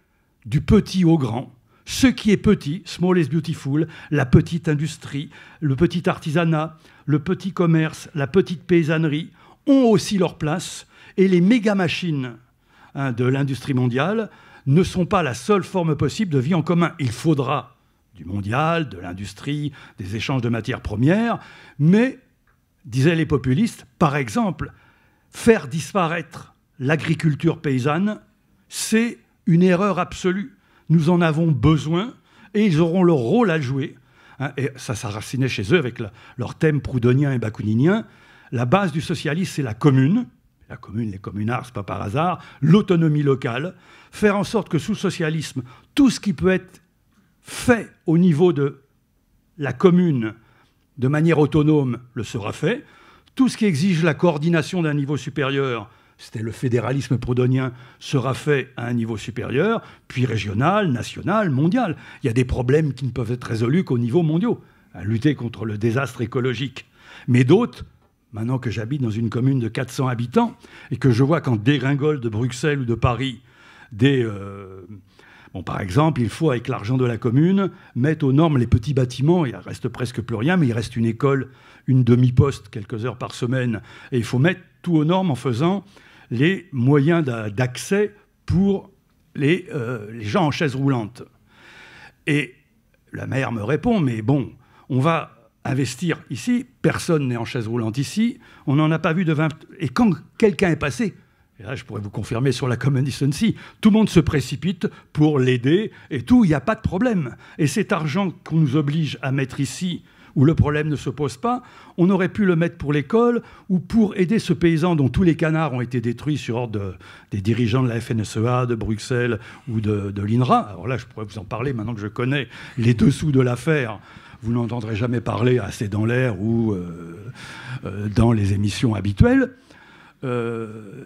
du petit au grand. Ce qui est petit, small is beautiful, la petite industrie, le petit artisanat, le petit commerce, la petite paysannerie, ont aussi leur place, et les méga-machines hein, de l'industrie mondiale ne sont pas la seule forme possible de vie en commun. Il faudra du mondial, de l'industrie, des échanges de matières premières, mais, disaient les populistes, par exemple, faire disparaître l'agriculture paysanne, c'est une erreur absolue. Nous en avons besoin et ils auront leur rôle à jouer. Hein, et ça s'arracinait chez eux avec leur thème proudhonien et bakouninien. La base du socialisme, c'est la commune. La commune, les communards, c'est pas par hasard. L'autonomie locale. Faire en sorte que sous socialisme, tout ce qui peut être fait au niveau de la commune de manière autonome le sera fait. Tout ce qui exige la coordination d'un niveau supérieur, c'était le fédéralisme proudhonien, sera fait à un niveau supérieur, puis régional, national, mondial. Il y a des problèmes qui ne peuvent être résolus qu'au niveau mondial, à lutter contre le désastre écologique. Mais d'autres, maintenant que j'habite dans une commune de 400 habitants et que je vois qu'en dégringole de Bruxelles ou de Paris des, euh, Bon, par exemple, il faut, avec l'argent de la commune, mettre aux normes les petits bâtiments. Il reste presque plus rien, mais il reste une école, une demi-poste, quelques heures par semaine. Et il faut mettre tout aux normes en faisant les moyens d'accès pour les, euh, les, gens en chaise roulante. Et la maire me répond, mais bon, on va investir ici, personne n'est en chaise roulante ici, on n'en a pas vu de 20... Et quand quelqu'un est passé, et là, je pourrais vous confirmer sur la common decency. Tout le monde se précipite pour l'aider et tout, il n'y a pas de problème. Et cet argent qu'on nous oblige à mettre ici, où le problème ne se pose pas, on aurait pu le mettre pour l'école ou pour aider ce paysan dont tous les canards ont été détruits sur ordre des dirigeants de la FNSEA, de Bruxelles ou de, l'INRA. Alors là, je pourrais vous en parler maintenant que je connais les dessous de l'affaire vous n'entendrez jamais parler assez dans l'air ou euh, euh, dans les émissions habituelles. Euh,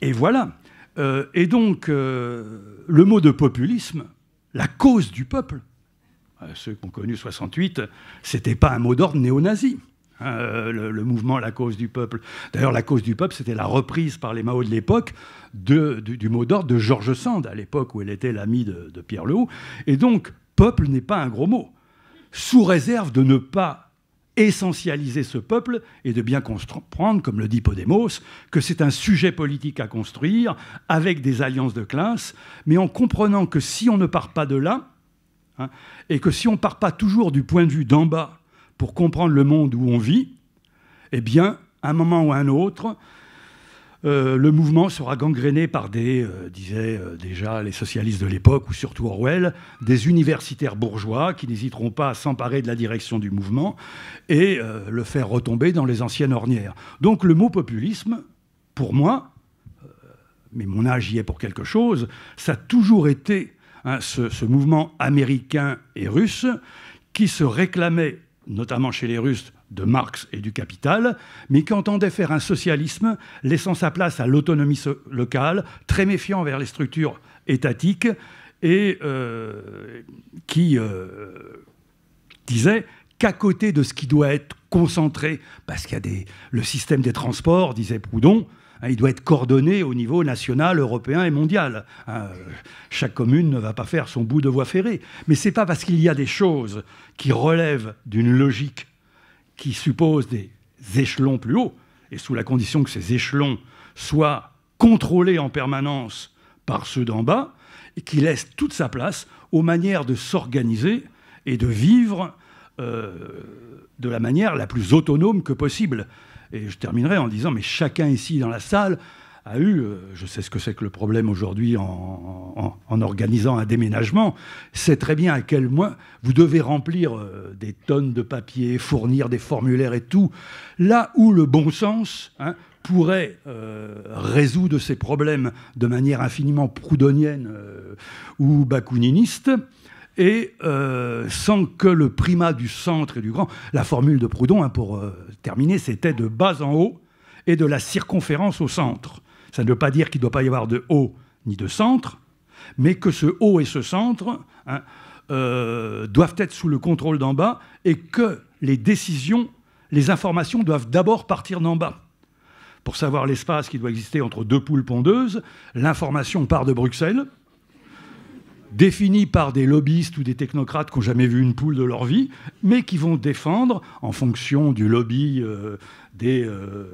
et, voilà. Euh, et donc, euh, le mot de populisme, la cause du peuple, ceux qui ont connu 68, c'était pas un mot d'ordre néo-nazi. Hein, le, mouvement La cause du peuple. D'ailleurs, La cause du peuple, c'était la reprise par les Mao de l'époque du, mot d'ordre de Georges Sand, à l'époque où elle était l'ami de, Pierre haut Et donc, peuple n'est pas un gros mot, sous réserve de ne pas essentialiser ce peuple et de bien comprendre, comme le dit Podemos, que c'est un sujet politique à construire avec des alliances de classe, mais en comprenant que si on ne part pas de là, hein, et que si on ne part pas toujours du point de vue d'en bas pour comprendre le monde où on vit, eh bien, à un moment ou à un autre, euh, le mouvement sera gangréné par des, euh, disaient euh, déjà les socialistes de l'époque, ou surtout Orwell, des universitaires bourgeois qui n'hésiteront pas à s'emparer de la direction du mouvement et le faire retomber dans les anciennes ornières. Donc le mot populisme, pour moi, mais mon âge y est pour quelque chose, ça a toujours été hein, ce mouvement américain et russe qui se réclamait, notamment chez les Russes, de Marx et du capital, mais qui entendait faire un socialisme laissant sa place à l'autonomie locale, très méfiant envers les structures étatiques, et euh, qui euh, disait qu'à côté de ce qui doit être concentré, parce qu'il y a des, le système des transports, disait Proudhon, hein, il doit être coordonné au niveau national, européen et mondial. Hein, chaque commune ne va pas faire son bout de voie ferrée. Mais c'est pas parce qu'il y a des choses qui relèvent d'une logique qui suppose des échelons plus hauts, et sous la condition que ces échelons soient contrôlés en permanence par ceux d'en bas, et qui laisse toute sa place aux manières de s'organiser et de vivre euh, de la manière la plus autonome que possible. Et je terminerai en disant, mais chacun ici dans la salle a eu, euh, je sais ce que c'est que le problème aujourd'hui en, organisant un déménagement, c'est très bien à quel point vous devez remplir euh, des tonnes de papiers, fournir des formulaires et tout, là où le bon sens hein, pourrait euh, résoudre ces problèmes de manière infiniment proudhonienne ou bakouniniste, et sans que le primat du centre et du grand, la formule de Proudhon, hein, pour terminer, c'était de bas en haut et de la circonférence au centre. Ça ne veut pas dire qu'il ne doit pas y avoir de haut ni de centre, mais que ce haut et ce centre hein, euh, doivent être sous le contrôle d'en bas et que les décisions, les informations doivent d'abord partir d'en bas. Pour savoir l'espace qui doit exister entre deux poules pondeuses, l'information part de Bruxelles, définis par des lobbyistes ou des technocrates qui n'ont jamais vu une poule de leur vie, mais qui vont défendre, en fonction du lobby euh, euh,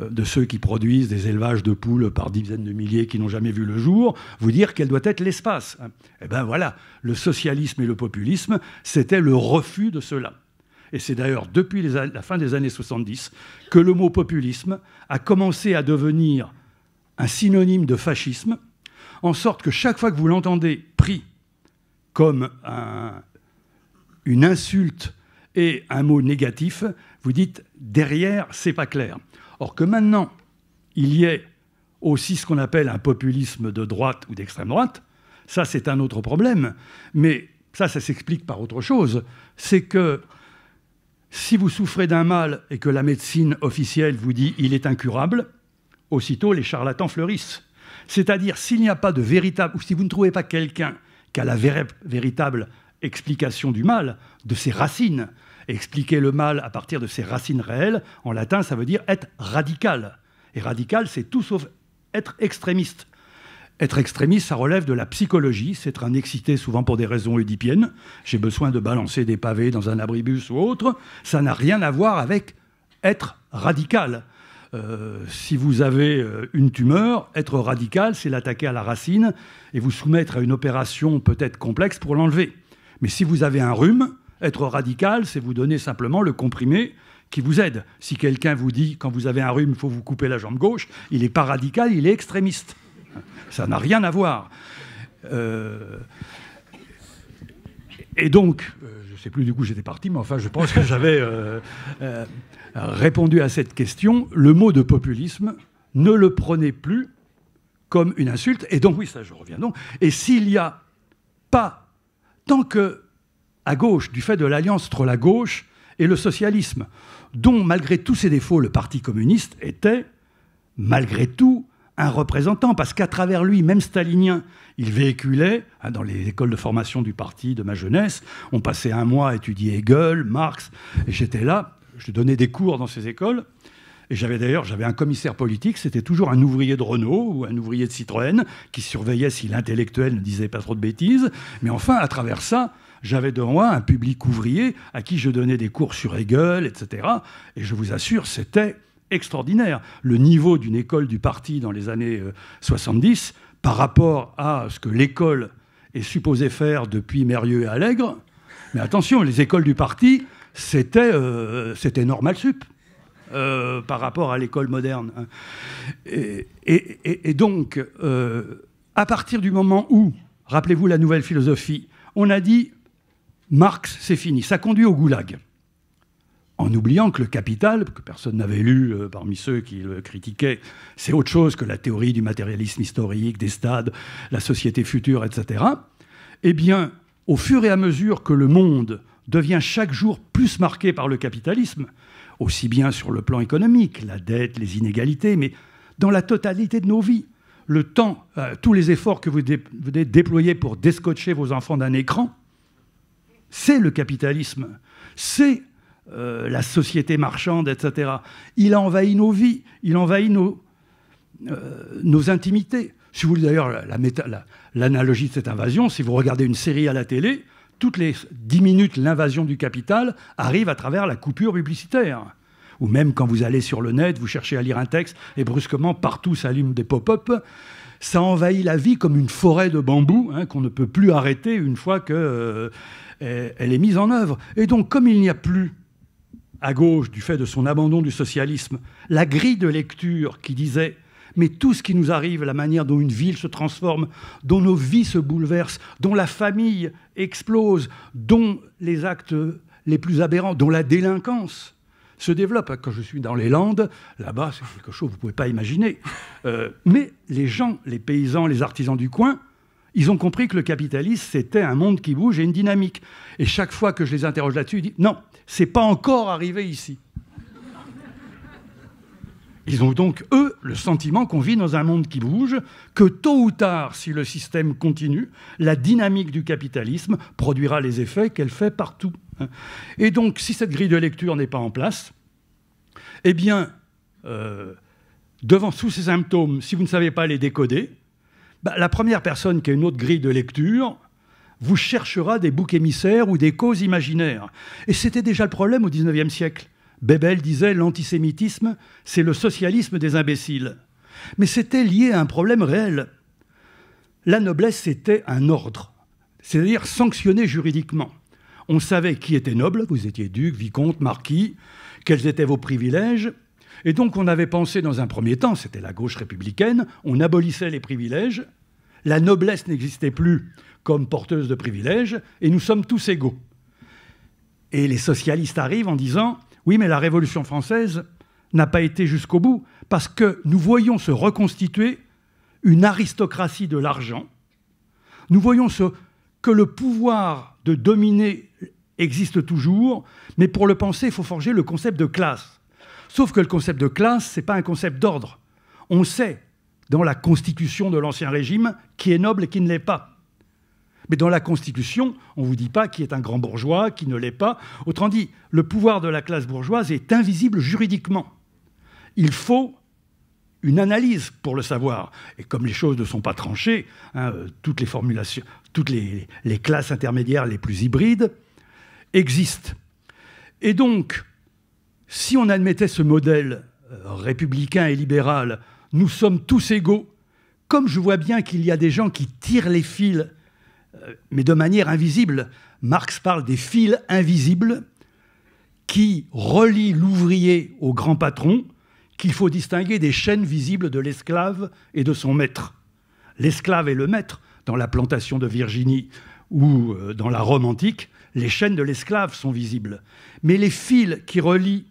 de ceux qui produisent des élevages de poules par dizaines de milliers qui n'ont jamais vu le jour, vous dire quel doit être l'espace. Eh bien voilà, le socialisme et le populisme, c'était le refus de cela. Et c'est d'ailleurs depuis la fin des années 70 que le mot populisme a commencé à devenir un synonyme de fascisme, en sorte que chaque fois que vous l'entendez pris comme une insulte et un mot négatif, vous dites derrière, c'est pas clair. Or que maintenant, il y ait aussi ce qu'on appelle un populisme de droite ou d'extrême droite, ça c'est un autre problème, mais ça, ça s'explique par autre chose. C'est que si vous souffrez d'un mal et que la médecine officielle vous dit il est incurable, aussitôt les charlatans fleurissent. C'est-à-dire, s'il n'y a pas de véritable, ou si vous ne trouvez pas quelqu'un qui a la véritable explication du mal, de ses racines, expliquer le mal à partir de ses racines réelles, en latin, ça veut dire être radical. Et radical, c'est tout sauf être extrémiste. Être extrémiste, ça relève de la psychologie, c'est être un excité souvent pour des raisons édipiennes. J'ai besoin de balancer des pavés dans un abribus ou autre. Ça n'a rien à voir avec être radical. Euh, si vous avez euh, une tumeur, être radical, c'est l'attaquer à la racine et vous soumettre à une opération peut-être complexe pour l'enlever. Mais si vous avez un rhume, être radical, c'est vous donner simplement le comprimé qui vous aide. Si quelqu'un vous dit, quand vous avez un rhume, il faut vous couper la jambe gauche, il n'est pas radical, il est extrémiste. Ça n'a rien à voir. Euh, et donc, euh, je ne sais plus du coup, j'étais parti, mais enfin, je pense que j'avais euh, euh, répondu à cette question. Le mot de populisme, ne le prenait plus comme une insulte. Et donc, oui, ça, je reviens donc. Et s'il n'y a pas, tant que à gauche, du fait de l'alliance entre la gauche et le socialisme, dont malgré tous ses défauts, le Parti communiste était malgré tout un représentant, parce qu'à travers lui, même stalinien, il véhiculait, hein, dans les écoles de formation du parti de ma jeunesse, on passait un mois à étudier Hegel, Marx, et j'étais là, je donnais des cours dans ces écoles, et j'avais d'ailleurs, j'avais un commissaire politique, c'était toujours un ouvrier de Renault ou un ouvrier de Citroën qui surveillait si l'intellectuel ne disait pas trop de bêtises. Mais enfin, à travers ça, j'avais de moi un public ouvrier à qui je donnais des cours sur Hegel, etc. Et je vous assure, c'était extraordinaire. Le niveau d'une école du parti dans les années 70 euh, par rapport à ce que l'école est supposée faire depuis Mérieux et Allègre. Mais attention, les écoles du parti, c'était euh, c'était normal sup. Euh, par rapport à l'école moderne. Hein. Et, donc, à partir du moment où, rappelez-vous la nouvelle philosophie, on a dit Marx, c'est fini, ça conduit au goulag en oubliant que le Capital, que personne n'avait lu euh, parmi ceux qui le critiquaient, c'est autre chose que la théorie du matérialisme historique, des stades, la société future, etc., eh bien, au fur et à mesure que le monde devient chaque jour plus marqué par le capitalisme, aussi bien sur le plan économique, la dette, les inégalités, mais dans la totalité de nos vies, le temps, euh, tous les efforts que vous déployez déployer pour descotcher vos enfants d'un écran, c'est le capitalisme, c'est euh, la société marchande, etc. Il envahit nos vies, il envahit nos, euh, nos intimités. Si vous voulez d'ailleurs l'analogie de cette invasion, si vous regardez une série à la télé, toutes les dix minutes, l'invasion du capital arrive à travers la coupure publicitaire. Ou même quand vous allez sur le net, vous cherchez à lire un texte et brusquement partout s'allument des pop-up. Ça envahit la vie comme une forêt de bambou hein, qu'on ne peut plus arrêter une fois qu'elle euh, est mise en œuvre. Et donc, comme il n'y a plus à gauche du fait de son abandon du socialisme, la grille de lecture qui disait mais tout ce qui nous arrive, la manière dont une ville se transforme, dont nos vies se bouleversent, dont la famille explose, dont les actes les plus aberrants, dont la délinquance se développe. Quand je suis dans les Landes, là-bas, c'est quelque chose que vous ne pouvez pas imaginer. Euh, mais les gens, les paysans, les artisans du coin, ils ont compris que le capitalisme, c'était un monde qui bouge et une dynamique. Et chaque fois que je les interroge là-dessus, ils disent non, c'est pas encore arrivé ici. Ils ont donc, eux, le sentiment qu'on vit dans un monde qui bouge, que tôt ou tard, si le système continue, la dynamique du capitalisme produira les effets qu'elle fait partout. Et donc, si cette grille de lecture n'est pas en place, eh bien, euh, devant tous ces symptômes, si vous ne savez pas les décoder, bah, la première personne qui a une autre grille de lecture vous cherchera des boucs émissaires ou des causes imaginaires. Et c'était déjà le problème au XIXe siècle. Bebel disait l'antisémitisme, c'est le socialisme des imbéciles. Mais c'était lié à un problème réel. La noblesse, c'était un ordre, c'est-à-dire sanctionné juridiquement. On savait qui était noble, vous étiez duc, vicomte, marquis, quels étaient vos privilèges, et donc on avait pensé dans un premier temps, c'était la gauche républicaine, on abolissait les privilèges, la noblesse n'existait plus comme porteuse de privilèges, et nous sommes tous égaux. Et les socialistes arrivent en disant, oui mais la Révolution française n'a pas été jusqu'au bout, parce que nous voyons se reconstituer une aristocratie de l'argent, nous voyons que le pouvoir de dominer existe toujours, mais pour le penser, il faut forger le concept de classe. Sauf que le concept de classe, ce n'est pas un concept d'ordre. On sait, dans la constitution de l'Ancien Régime, qui est noble et qui ne l'est pas. Mais dans la Constitution, on ne vous dit pas qui est un grand bourgeois, qui ne l'est pas. Autrement dit, le pouvoir de la classe bourgeoise est invisible juridiquement. Il faut une analyse pour le savoir. Et comme les choses ne sont pas tranchées, hein, euh, toutes les formulations, toutes les, classes intermédiaires les plus hybrides existent. Et donc, si on admettait ce modèle euh, républicain et libéral, nous sommes tous égaux, comme je vois bien qu'il y a des gens qui tirent les fils, euh, mais de manière invisible, Marx parle des fils invisibles qui relient l'ouvrier au grand patron, qu'il faut distinguer des chaînes visibles de l'esclave et de son maître. L'esclave et le maître, dans la plantation de Virginie ou euh, dans la Rome antique, les chaînes de l'esclave sont visibles. Mais les fils qui relient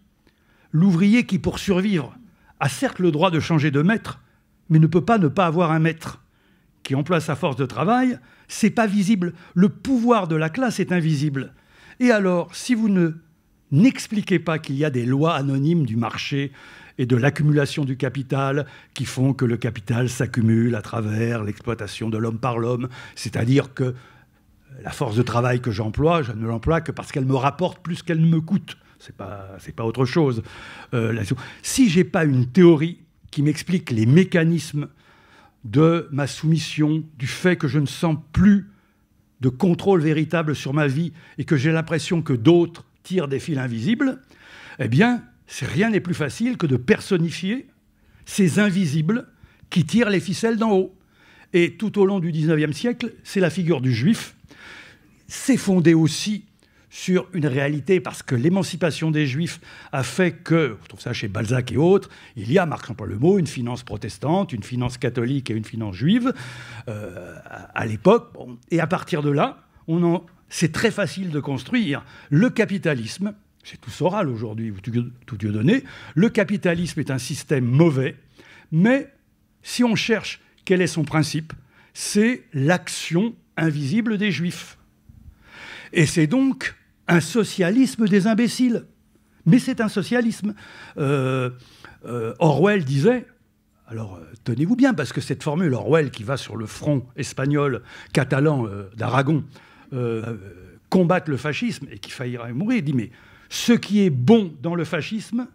L'ouvrier qui, pour survivre, a certes le droit de changer de maître, mais ne peut pas ne pas avoir un maître qui emploie sa force de travail, c'est pas visible. Le pouvoir de la classe est invisible. Et alors, si vous ne n'expliquez pas qu'il y a des lois anonymes du marché et de l'accumulation du capital qui font que le capital s'accumule à travers l'exploitation de l'homme par l'homme, c'est-à-dire que la force de travail que j'emploie, je ne l'emploie que parce qu'elle me rapporte plus qu'elle ne me coûte. Ce pas, pas autre chose. Euh, si je si j'ai pas une théorie qui m'explique les mécanismes de ma soumission, du fait que je ne sens plus de contrôle véritable sur ma vie et que j'ai l'impression que d'autres tirent des fils invisibles, eh bien, rien n'est plus facile que de personnifier ces invisibles qui tirent les ficelles d'en haut. Et tout au long du XIXe siècle, c'est la figure du juif. C'est fondé aussi sur une réalité, parce que l'émancipation des Juifs a fait que, on trouve ça chez Balzac et autres, il y a, marquant pas le mot, une finance protestante, une finance catholique et une finance juive euh, à, l'époque. et à partir de là, c'est très facile de construire le capitalisme. C'est tout oral aujourd'hui, tout Dieu donné. Le capitalisme est un système mauvais, mais si on cherche quel est son principe, c'est l'action invisible des Juifs. Et c'est donc un socialisme des imbéciles. Mais c'est un socialisme. Euh, euh, Orwell disait, alors euh, tenez-vous bien, parce que cette formule Orwell qui va sur le front espagnol, catalan, d'Aragon, combattre le fascisme et qui faillira mourir, il dit, mais ce qui est bon dans le fascisme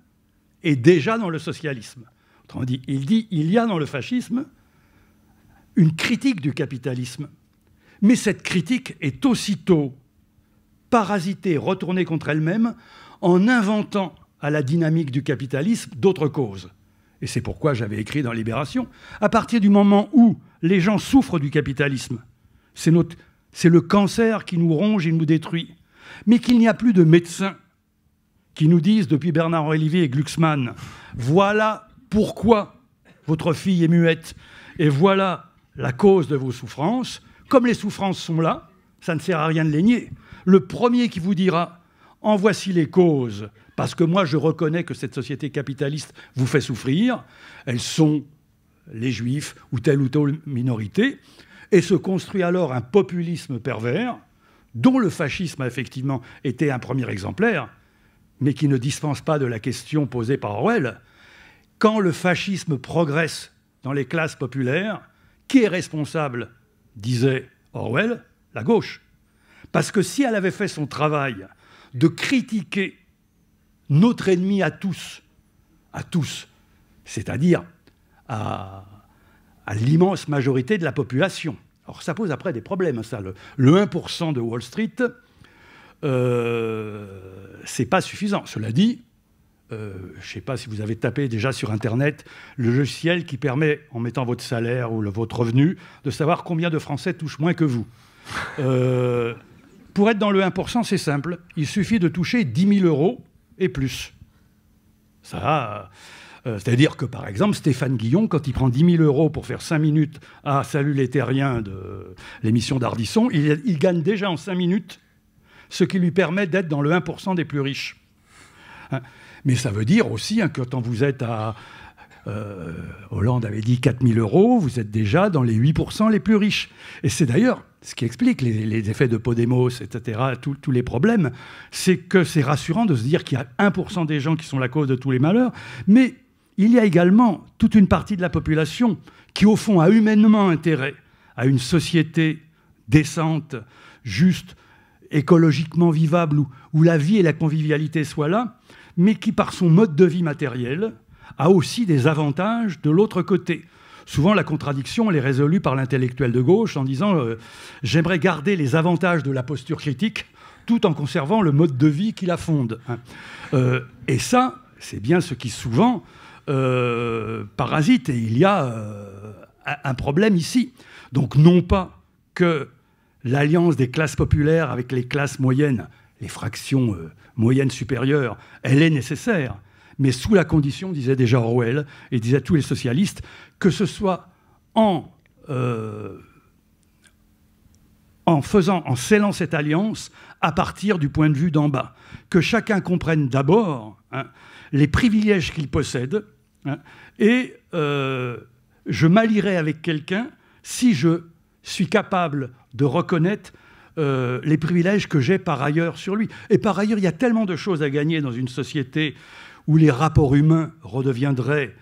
est déjà dans le socialisme. Autrement dit, il dit, il y a dans le fascisme une critique du capitalisme. Mais cette critique est aussitôt parasiter, retourner contre elle-même, en inventant à la dynamique du capitalisme d'autres causes. Et c'est pourquoi j'avais écrit dans Libération, à partir du moment où les gens souffrent du capitalisme, c'est, notre, c'est le cancer qui nous ronge et nous détruit, mais qu'il n'y a plus de médecins qui nous disent depuis Bernard Olivier et Glucksmann, voilà pourquoi votre fille est muette, et voilà la cause de vos souffrances, comme les souffrances sont là, ça ne sert à rien de les nier le premier qui vous dira en voici les causes, parce que moi je reconnais que cette société capitaliste vous fait souffrir, elles sont les juifs ou telle ou telle minorité, et se construit alors un populisme pervers, dont le fascisme a effectivement été un premier exemplaire, mais qui ne dispense pas de la question posée par Orwell. Quand le fascisme progresse dans les classes populaires, qui est responsable disait Orwell, la gauche. Parce que si elle avait fait son travail de critiquer notre ennemi à tous, à tous, c'est-à-dire à, l'immense majorité de la population. Alors ça pose après des problèmes, ça. Le, 1% de Wall Street, euh, c'est pas suffisant. Cela dit, euh, je ne sais pas si vous avez tapé déjà sur Internet le logiciel qui permet, en mettant votre salaire ou votre revenu, de savoir combien de Français touchent moins que vous. Euh, pour être dans le 1%, c'est simple. Il suffit de toucher 10 000 euros et plus. Ça, euh, c'est-à-dire que, par exemple, Stéphane Guillon, quand il prend 10 000 euros pour faire 5 minutes à Salut les Terriens de l'émission d'Ardisson, il, gagne déjà en 5 minutes, ce qui lui permet d'être dans le 1% des plus riches. Hein. Mais ça veut dire aussi hein, que quand vous êtes à... Euh, Hollande avait dit 4 000 euros, vous êtes déjà dans les 8% les plus riches. Et c'est d'ailleurs ce qui explique les, effets de Podemos, etc., tous les problèmes, c'est que c'est rassurant de se dire qu'il y a 1% des gens qui sont la cause de tous les malheurs, mais il y a également toute une partie de la population qui, au fond, a humainement intérêt à une société décente, juste, écologiquement vivable, où la vie et la convivialité soient là, mais qui, par son mode de vie matériel, a aussi des avantages de l'autre côté souvent la contradiction, elle est résolue par l'intellectuel de gauche en disant euh, j'aimerais garder les avantages de la posture critique tout en conservant le mode de vie qui la fonde. Hein. Euh, et ça, c'est bien ce qui souvent euh, parasite. Et il y a un problème ici. Donc non pas que l'alliance des classes populaires avec les classes moyennes, les fractions moyennes supérieures, elle est nécessaire mais sous la condition, disait déjà Orwell, et disait tous les socialistes, que ce soit euh, en, faisant, en scellant cette alliance à partir du point de vue d'en bas. Que chacun comprenne d'abord hein, les privilèges qu'il possède, hein, et euh, je m'allierai avec quelqu'un si je suis capable de reconnaître euh, les privilèges que j'ai par ailleurs sur lui. Et par ailleurs, il y a tellement de choses à gagner dans une société où les rapports humains redeviendraient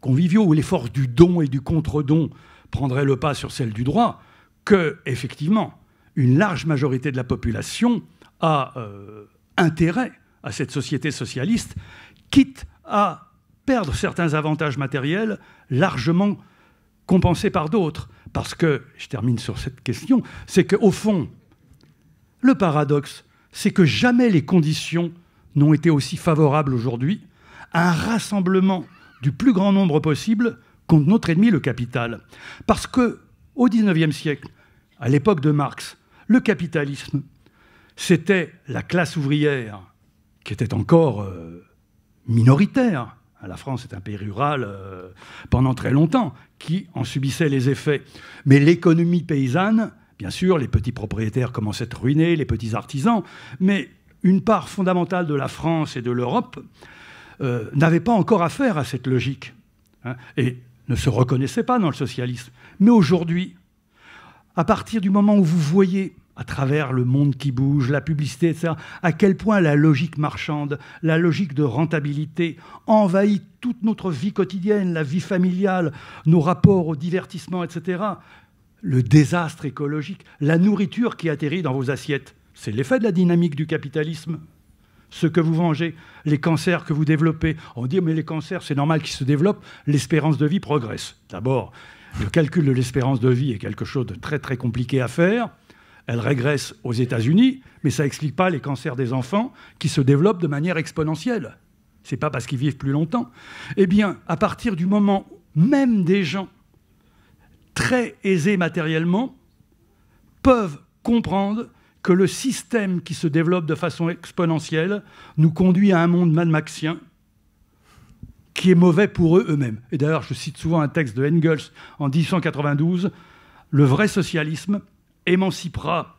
conviviaux, où les forces du don et du contre-don prendraient le pas sur celles du droit, que, effectivement, une large majorité de la population a euh, intérêt à cette société socialiste, quitte à perdre certains avantages matériels largement compensés par d'autres. Parce que, je termine sur cette question, c'est qu'au fond, le paradoxe, c'est que jamais les conditions n'ont été aussi favorables aujourd'hui à un rassemblement du plus grand nombre possible contre notre ennemi, le capital. Parce que, au XIXe siècle, à l'époque de Marx, le capitalisme, c'était la classe ouvrière qui était encore euh, minoritaire. La France est un pays rural euh, pendant très longtemps qui en subissait les effets. Mais l'économie paysanne, bien sûr, les petits propriétaires commençaient à être ruinés, les petits artisans, mais une part fondamentale de la France et de l'Europe euh, n'avait pas encore affaire à cette logique hein, et ne se reconnaissait pas dans le socialisme. Mais aujourd'hui, à partir du moment où vous voyez à travers le monde qui bouge, la publicité, etc., à quel point la logique marchande, la logique de rentabilité envahit toute notre vie quotidienne, la vie familiale, nos rapports au divertissement, etc., le désastre écologique, la nourriture qui atterrit dans vos assiettes. C'est l'effet de la dynamique du capitalisme. Ce que vous vengez, les cancers que vous développez. On dit, mais les cancers, c'est normal qu'ils se développent, l'espérance de vie progresse. D'abord, le calcul de l'espérance de vie est quelque chose de très très compliqué à faire. Elle régresse aux États-Unis, mais ça n'explique pas les cancers des enfants qui se développent de manière exponentielle. Ce n'est pas parce qu'ils vivent plus longtemps. Eh bien, à partir du moment où même des gens très aisés matériellement peuvent comprendre que le système qui se développe de façon exponentielle nous conduit à un monde malmaxien qui est mauvais pour eux eux-mêmes. Et d'ailleurs, je cite souvent un texte de Engels en 1892, Le vrai socialisme émancipera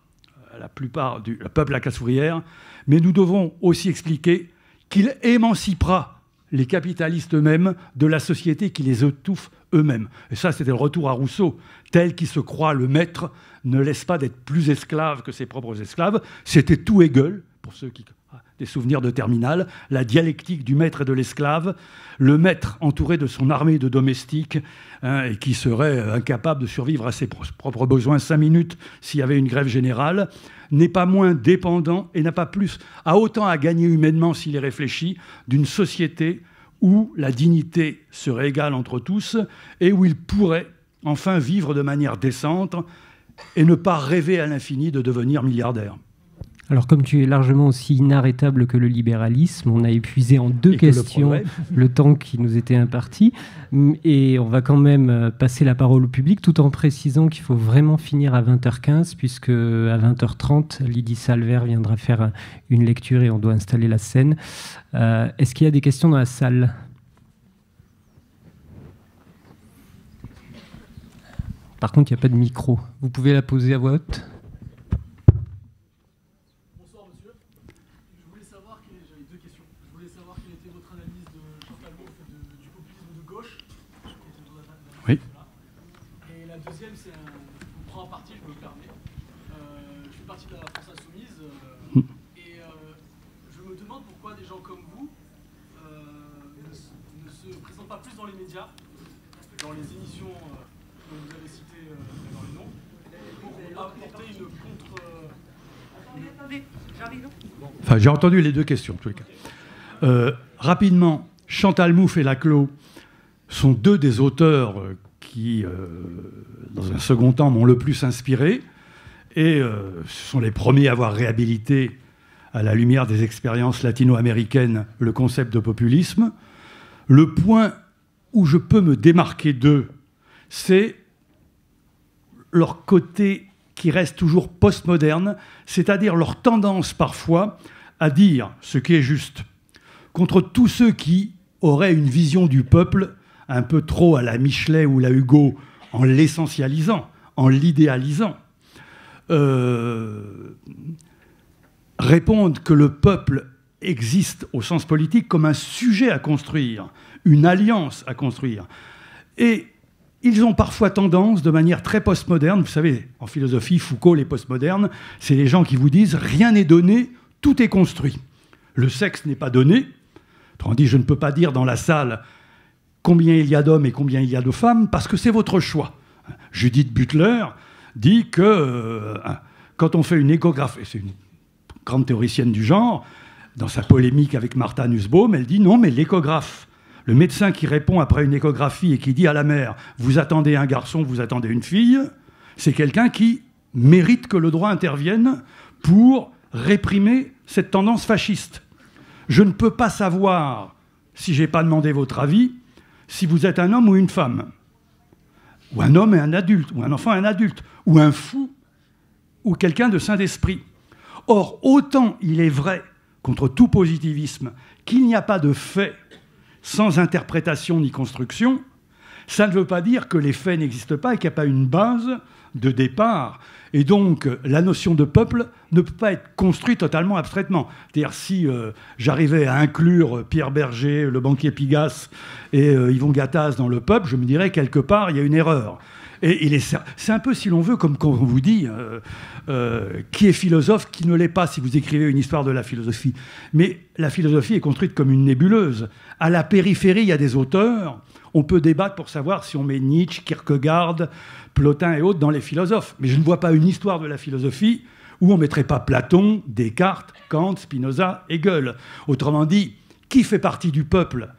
la plupart du peuple à classe ouvrière, mais nous devons aussi expliquer qu'il émancipera les capitalistes eux-mêmes de la société qui les étouffe eux-mêmes. Et ça, c'était le retour à Rousseau. Tel qui se croit le maître ne laisse pas d'être plus esclave que ses propres esclaves. C'était tout Hegel, pour ceux qui des souvenirs de Terminal, la dialectique du maître et de l'esclave, le maître entouré de son armée de domestiques hein, et qui serait incapable de survivre à ses propres besoins cinq minutes s'il y avait une grève générale, n'est pas moins dépendant et n'a pas plus, a autant à gagner humainement s'il est réfléchi, d'une société où la dignité serait égale entre tous et où ils pourraient enfin vivre de manière décente et ne pas rêver à l'infini de devenir milliardaires. Alors, comme tu es largement aussi inarrêtable que le libéralisme, on a épuisé en deux questions le, temps qui nous était imparti. Mm, et on va quand même euh, passer la parole au public tout en précisant qu'il faut vraiment finir à 20h15, puisque à 20h30, Lydie Salver viendra faire euh, une lecture et on doit installer la scène. Euh, est-ce qu'il y a des questions dans la salle Par contre, il n'y a pas de micro. Vous pouvez la poser à voix haute dans les émissions que euh, vous avez cité dans euh, les noms, apporter une contre... Euh, attendez, j'arrive. Enfin, j'ai entendu les deux questions, en tous les cas. rapidement, Chantal Mouffe et Laclos sont deux des auteurs qui, dans un second temps, m'ont le plus inspiré et ce sont les premiers à avoir réhabilité, à la lumière des expériences latino-américaines, le concept de populisme. Le point où je peux me démarquer d'eux, c'est leur côté qui reste toujours postmoderne, c'est-à-dire leur tendance parfois à dire ce qui est juste, contre tous ceux qui auraient une vision du peuple un peu trop à la Michelet ou la Hugo, en l'essentialisant, en l'idéalisant. Euh, répondent que le peuple existe au sens politique comme un sujet à construire, une alliance à construire. Et ils ont parfois tendance, de manière très postmoderne, vous savez, en philosophie, Foucault, les postmodernes, c'est les gens qui vous disent rien n'est donné, tout est construit. Le sexe n'est pas donné. Autrement dit, je ne peux pas dire dans la salle combien il y a d'hommes et combien il y a de femmes, parce que c'est votre choix. Judith Butler dit que euh, quand on fait une échographie, c'est une grande théoricienne du genre, dans sa polémique avec Martha Nussbaum, elle dit non, mais l'échographe le médecin qui répond après une échographie et qui dit à la mère Vous attendez un garçon, vous attendez une fille, c'est quelqu'un qui mérite que le droit intervienne pour réprimer cette tendance fasciste. Je ne peux pas savoir, si je n'ai pas demandé votre avis, si vous êtes un homme ou une femme, ou un homme et un adulte, ou un enfant et un adulte, ou un fou, ou quelqu'un de saint d'esprit. Or, autant il est vrai, contre tout positivisme, qu'il n'y a pas de fait sans interprétation ni construction, ça ne veut pas dire que les faits n'existent pas et qu'il n'y a pas une base de départ. Et donc, la notion de peuple ne peut pas être construite totalement abstraitement. C'est-à-dire, si euh, j'arrivais à inclure Pierre Berger, le banquier Pigas, et euh, Yvon Gattaz dans le peuple, je me dirais quelque part, il y a une erreur c'est un peu, si l'on veut, comme quand on vous dit euh, euh, qui est philosophe, qui ne l'est pas, si vous écrivez une histoire de la philosophie. Mais la philosophie est construite comme une nébuleuse. À la périphérie, il y a des auteurs. On peut débattre pour savoir si on met Nietzsche, Kierkegaard, Plotin et autres dans les philosophes. Mais je ne vois pas une histoire de la philosophie où on ne mettrait pas Platon, Descartes, Kant, Spinoza, Hegel. Autrement dit, qui fait partie du peuple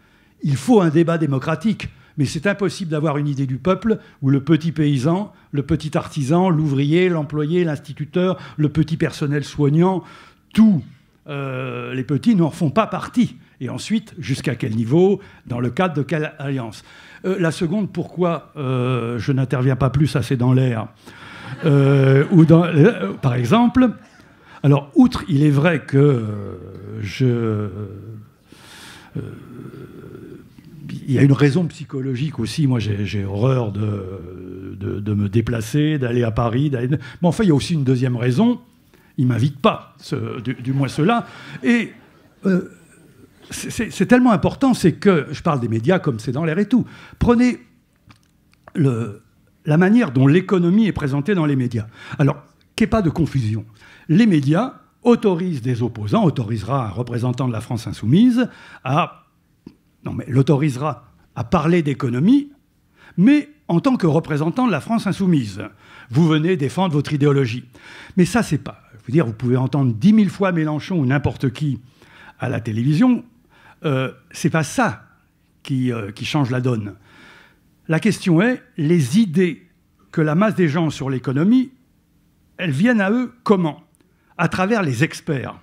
Il faut un débat démocratique. Mais c'est impossible d'avoir une idée du peuple où le petit paysan, le petit artisan, l'ouvrier, l'employé, l'instituteur, le petit personnel soignant, tous euh, les petits n'en font pas partie. Et ensuite, jusqu'à quel niveau, dans le cadre de quelle alliance euh, La seconde, pourquoi euh, je n'interviens pas plus, ça c'est dans l'air. ou dans, par exemple, alors outre, il est vrai que je il y a une raison psychologique aussi. Moi, j'ai horreur de, de, me déplacer, d'aller à Paris. Mais enfin, il y a aussi une deuxième raison. Ils ne m'invitent pas, du, moins cela. Et euh, c'est tellement important, c'est que, je parle des médias comme c'est dans l'air et tout, prenez la manière dont l'économie est présentée dans les médias. Alors, qu'il n'y ait pas de confusion. Les médias autorisent des opposants, autorisera un représentant de la France insoumise à non mais l'autorisera à parler d'économie, mais en tant que représentant de la France insoumise. Vous venez défendre votre idéologie. Mais ça, c'est pas. Je veux dire, vous pouvez entendre dix mille fois Mélenchon ou n'importe qui à la télévision. Euh, c'est pas ça qui, euh, qui change la donne. La question est les idées que la masse des gens sur l'économie, elles viennent à eux comment À travers les experts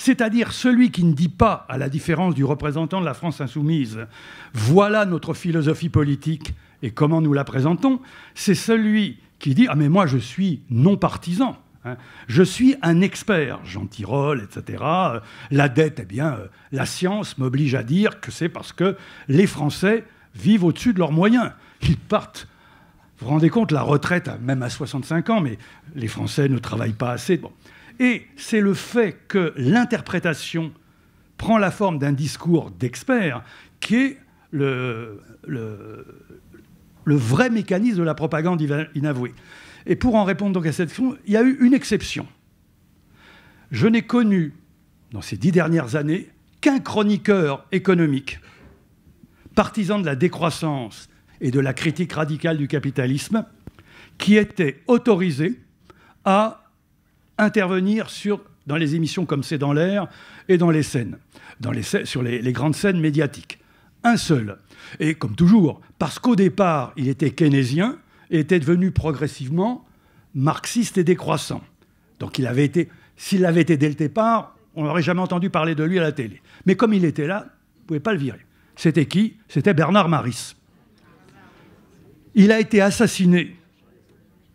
c'est-à-dire celui qui ne dit pas, à la différence du représentant de la France insoumise, voilà notre philosophie politique et comment nous la présentons, c'est celui qui dit, ah mais moi je suis non partisan. Hein. Je suis un expert, Jean Tirole, etc. La dette, eh bien, euh, la science m'oblige à dire que c'est parce que les Français vivent au-dessus de leurs moyens. Ils partent. Vous vous rendez compte, la retraite, même à 65 ans, mais les Français ne travaillent pas assez. Bon. Et c'est le fait que l'interprétation prend la forme d'un discours d'expert qui est le, le, vrai mécanisme de la propagande inavouée. Et pour en répondre donc à cette question, il y a eu une exception. Je n'ai connu, dans ces dix dernières années, qu'un chroniqueur économique, partisan de la décroissance et de la critique radicale du capitalisme, qui était autorisé à intervenir sur, dans les émissions comme C'est dans l'air et dans les scènes, dans les, sur les, grandes scènes médiatiques. Un seul. Et comme toujours, parce qu'au départ, il était keynésien et était devenu progressivement marxiste et décroissant. Donc il avait été, s'il l'avait été dès le départ, on n'aurait jamais entendu parler de lui à la télé. Mais comme il était là, vous ne pouvez pas le virer. C'était qui C'était Bernard Maris. Il a été assassiné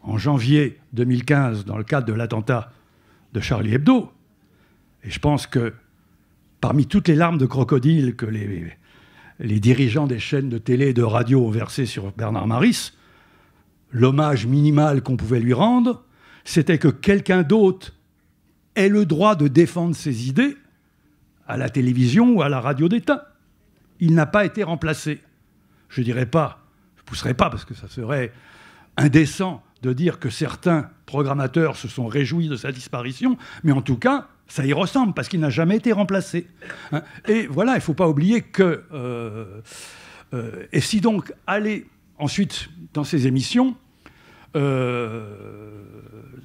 en janvier 2015 dans le cadre de l'attentat de Charlie Hebdo. Et je pense que parmi toutes les larmes de crocodile que les, dirigeants des chaînes de télé et de radio ont versées sur Bernard Maris, l'hommage minimal qu'on pouvait lui rendre, c'était que quelqu'un d'autre ait le droit de défendre ses idées à la télévision ou à la radio d'État. Il n'a pas été remplacé. Je ne dirais pas, je ne pousserai pas parce que ça serait indécent de dire que certains programmateurs se sont réjouis de sa disparition, mais en tout cas, ça y ressemble parce qu'il n'a jamais été remplacé. Hein. Et voilà, il ne faut pas oublier que. Euh, euh, et si donc aller ensuite dans ces émissions, euh,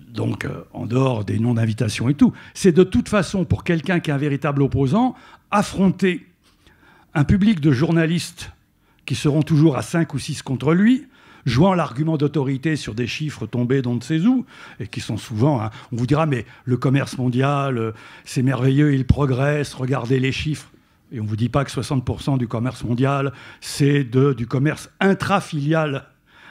donc en dehors des noms d'invitation et tout, c'est de toute façon pour quelqu'un qui est un véritable opposant, affronter un public de journalistes qui seront toujours à 5 ou 6 contre lui, jouant l'argument d'autorité sur des chiffres tombés d'on ne sait où, et qui sont souvent, hein, on vous dira, mais le commerce mondial, euh, c'est merveilleux, il progresse, regardez les chiffres. Et on ne vous dit pas que 60% du commerce mondial, c'est du commerce intrafilial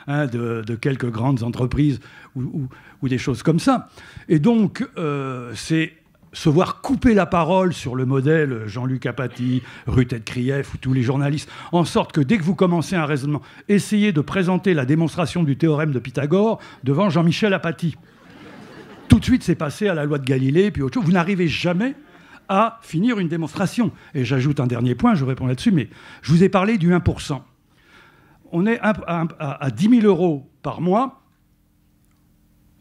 hein, de, de, quelques grandes entreprises ou, ou, des choses comme ça. Et donc, euh, c'est se voir couper la parole sur le modèle Jean-Luc Apathy, Ruth Krief ou tous les journalistes, en sorte que dès que vous commencez un raisonnement, essayez de présenter la démonstration du théorème de Pythagore devant Jean-Michel Apathy. Tout de suite, c'est passé à la loi de Galilée, puis autre chose. Vous n'arrivez jamais à finir une démonstration. Et j'ajoute un dernier point, je réponds là-dessus, mais je vous ai parlé du 1%. On est à 10 000 euros par mois.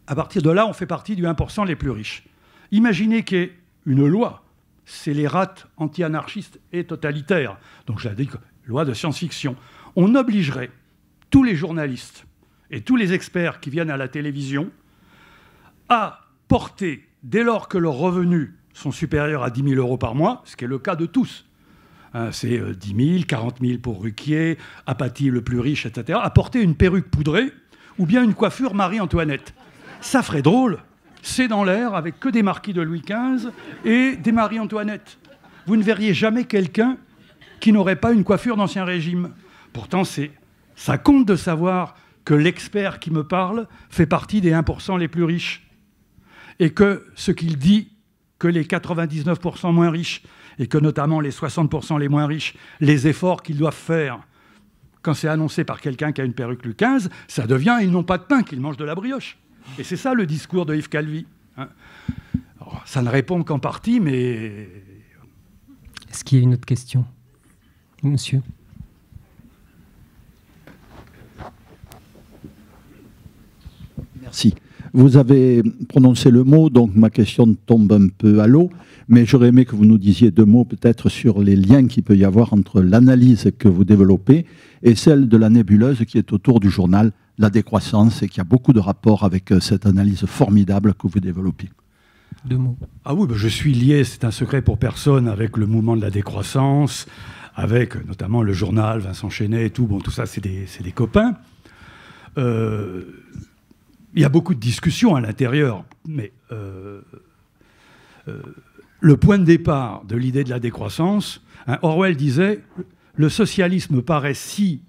À partir de là, on fait partie du 1% les plus riches. Imaginez qu'il une loi, c'est les rates anti-anarchistes et totalitaires, donc je la dis loi de science-fiction. On obligerait tous les journalistes et tous les experts qui viennent à la télévision à porter, dès lors que leurs revenus sont supérieurs à 10 000 euros par mois, ce qui est le cas de tous, hein, c'est 10 000, 40 000 pour Ruquier, Apathie, le plus riche, etc., à porter une perruque poudrée ou bien une coiffure Marie-Antoinette. Ça ferait drôle c'est dans l'air avec que des marquis de Louis XV et des Marie-Antoinette. Vous ne verriez jamais quelqu'un qui n'aurait pas une coiffure d'Ancien Régime. Pourtant, c'est ça compte de savoir que l'expert qui me parle fait partie des 1% les plus riches et que ce qu'il dit que les 99% moins riches et que notamment les 60% les moins riches, les efforts qu'ils doivent faire quand c'est annoncé par quelqu'un qui a une perruque Louis XV, ça devient ils n'ont pas de pain qu'ils mangent de la brioche. Et c'est ça le discours de Yves Calvi. Hein. ça ne répond qu'en partie, mais... Est-ce qu'il y a une autre question Monsieur Merci. Vous avez prononcé le mot, donc ma question tombe un peu à l'eau, mais j'aurais aimé que vous nous disiez deux mots peut-être sur les liens qu'il peut y avoir entre l'analyse que vous développez et celle de la nébuleuse qui est autour du journal la décroissance et qui a beaucoup de rapports avec euh, cette analyse formidable que vous développez. Deux mots. Ah oui, ben, je suis lié, c'est un secret pour personne, avec le mouvement de la décroissance, avec notamment le journal, Vincent Chenet et tout. Bon, tout ça, c'est des, copains. Euh, il y a beaucoup de discussions à l'intérieur, mais euh, le point de départ de l'idée de la décroissance, hein, Orwell disait, le socialisme paraît si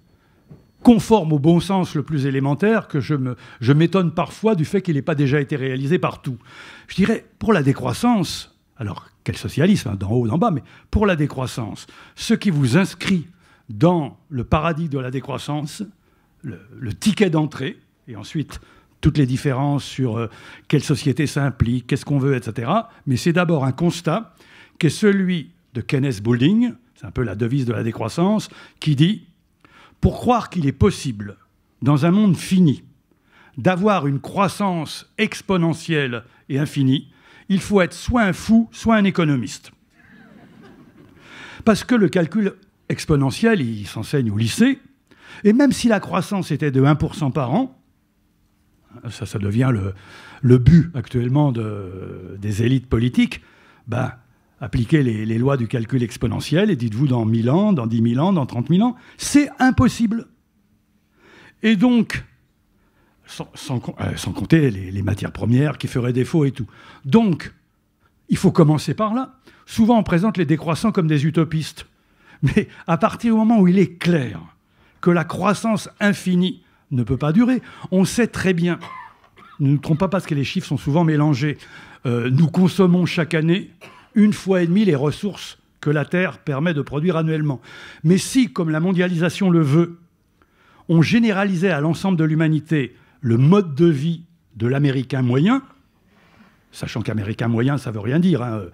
conforme au bon sens le plus élémentaire que je m'étonne parfois du fait qu'il n'ait pas déjà été réalisé partout. Je dirais, pour la décroissance, alors quel socialisme, hein, d'en haut, d'en bas, mais pour la décroissance, ce qui vous inscrit dans le paradis de la décroissance, le, ticket d'entrée, et ensuite toutes les différences sur euh, quelle société s'implique qu'est-ce qu'on veut, etc. Mais c'est d'abord un constat qui est celui de Kenneth Boulding, c'est un peu la devise de la décroissance, qui dit pour croire qu'il est possible, dans un monde fini, d'avoir une croissance exponentielle et infinie, il faut être soit un fou, soit un économiste. Parce que le calcul exponentiel, il s'enseigne au lycée, et même si la croissance était de 1% par an, ça, ça devient le, but actuellement des élites politiques, ben, appliquez les, lois du calcul exponentiel et dites-vous dans 1000 ans, dans 10 000 ans, dans 30 000 ans. C'est impossible. Et donc, sans, euh, compter les, matières premières qui feraient défaut et tout. Donc, il faut commencer par là. Souvent, on présente les décroissants comme des utopistes. Mais à partir du moment où il est clair que la croissance infinie ne peut pas durer, on sait très bien, ne nous trompons pas parce que les chiffres sont souvent mélangés, euh, nous consommons chaque année une fois et demie les ressources que la Terre permet de produire annuellement. Mais si, comme la mondialisation le veut, on généralisait à l'ensemble de l'humanité le mode de vie de l'Américain moyen, sachant qu'Américain moyen, ça veut rien dire. Hein, euh,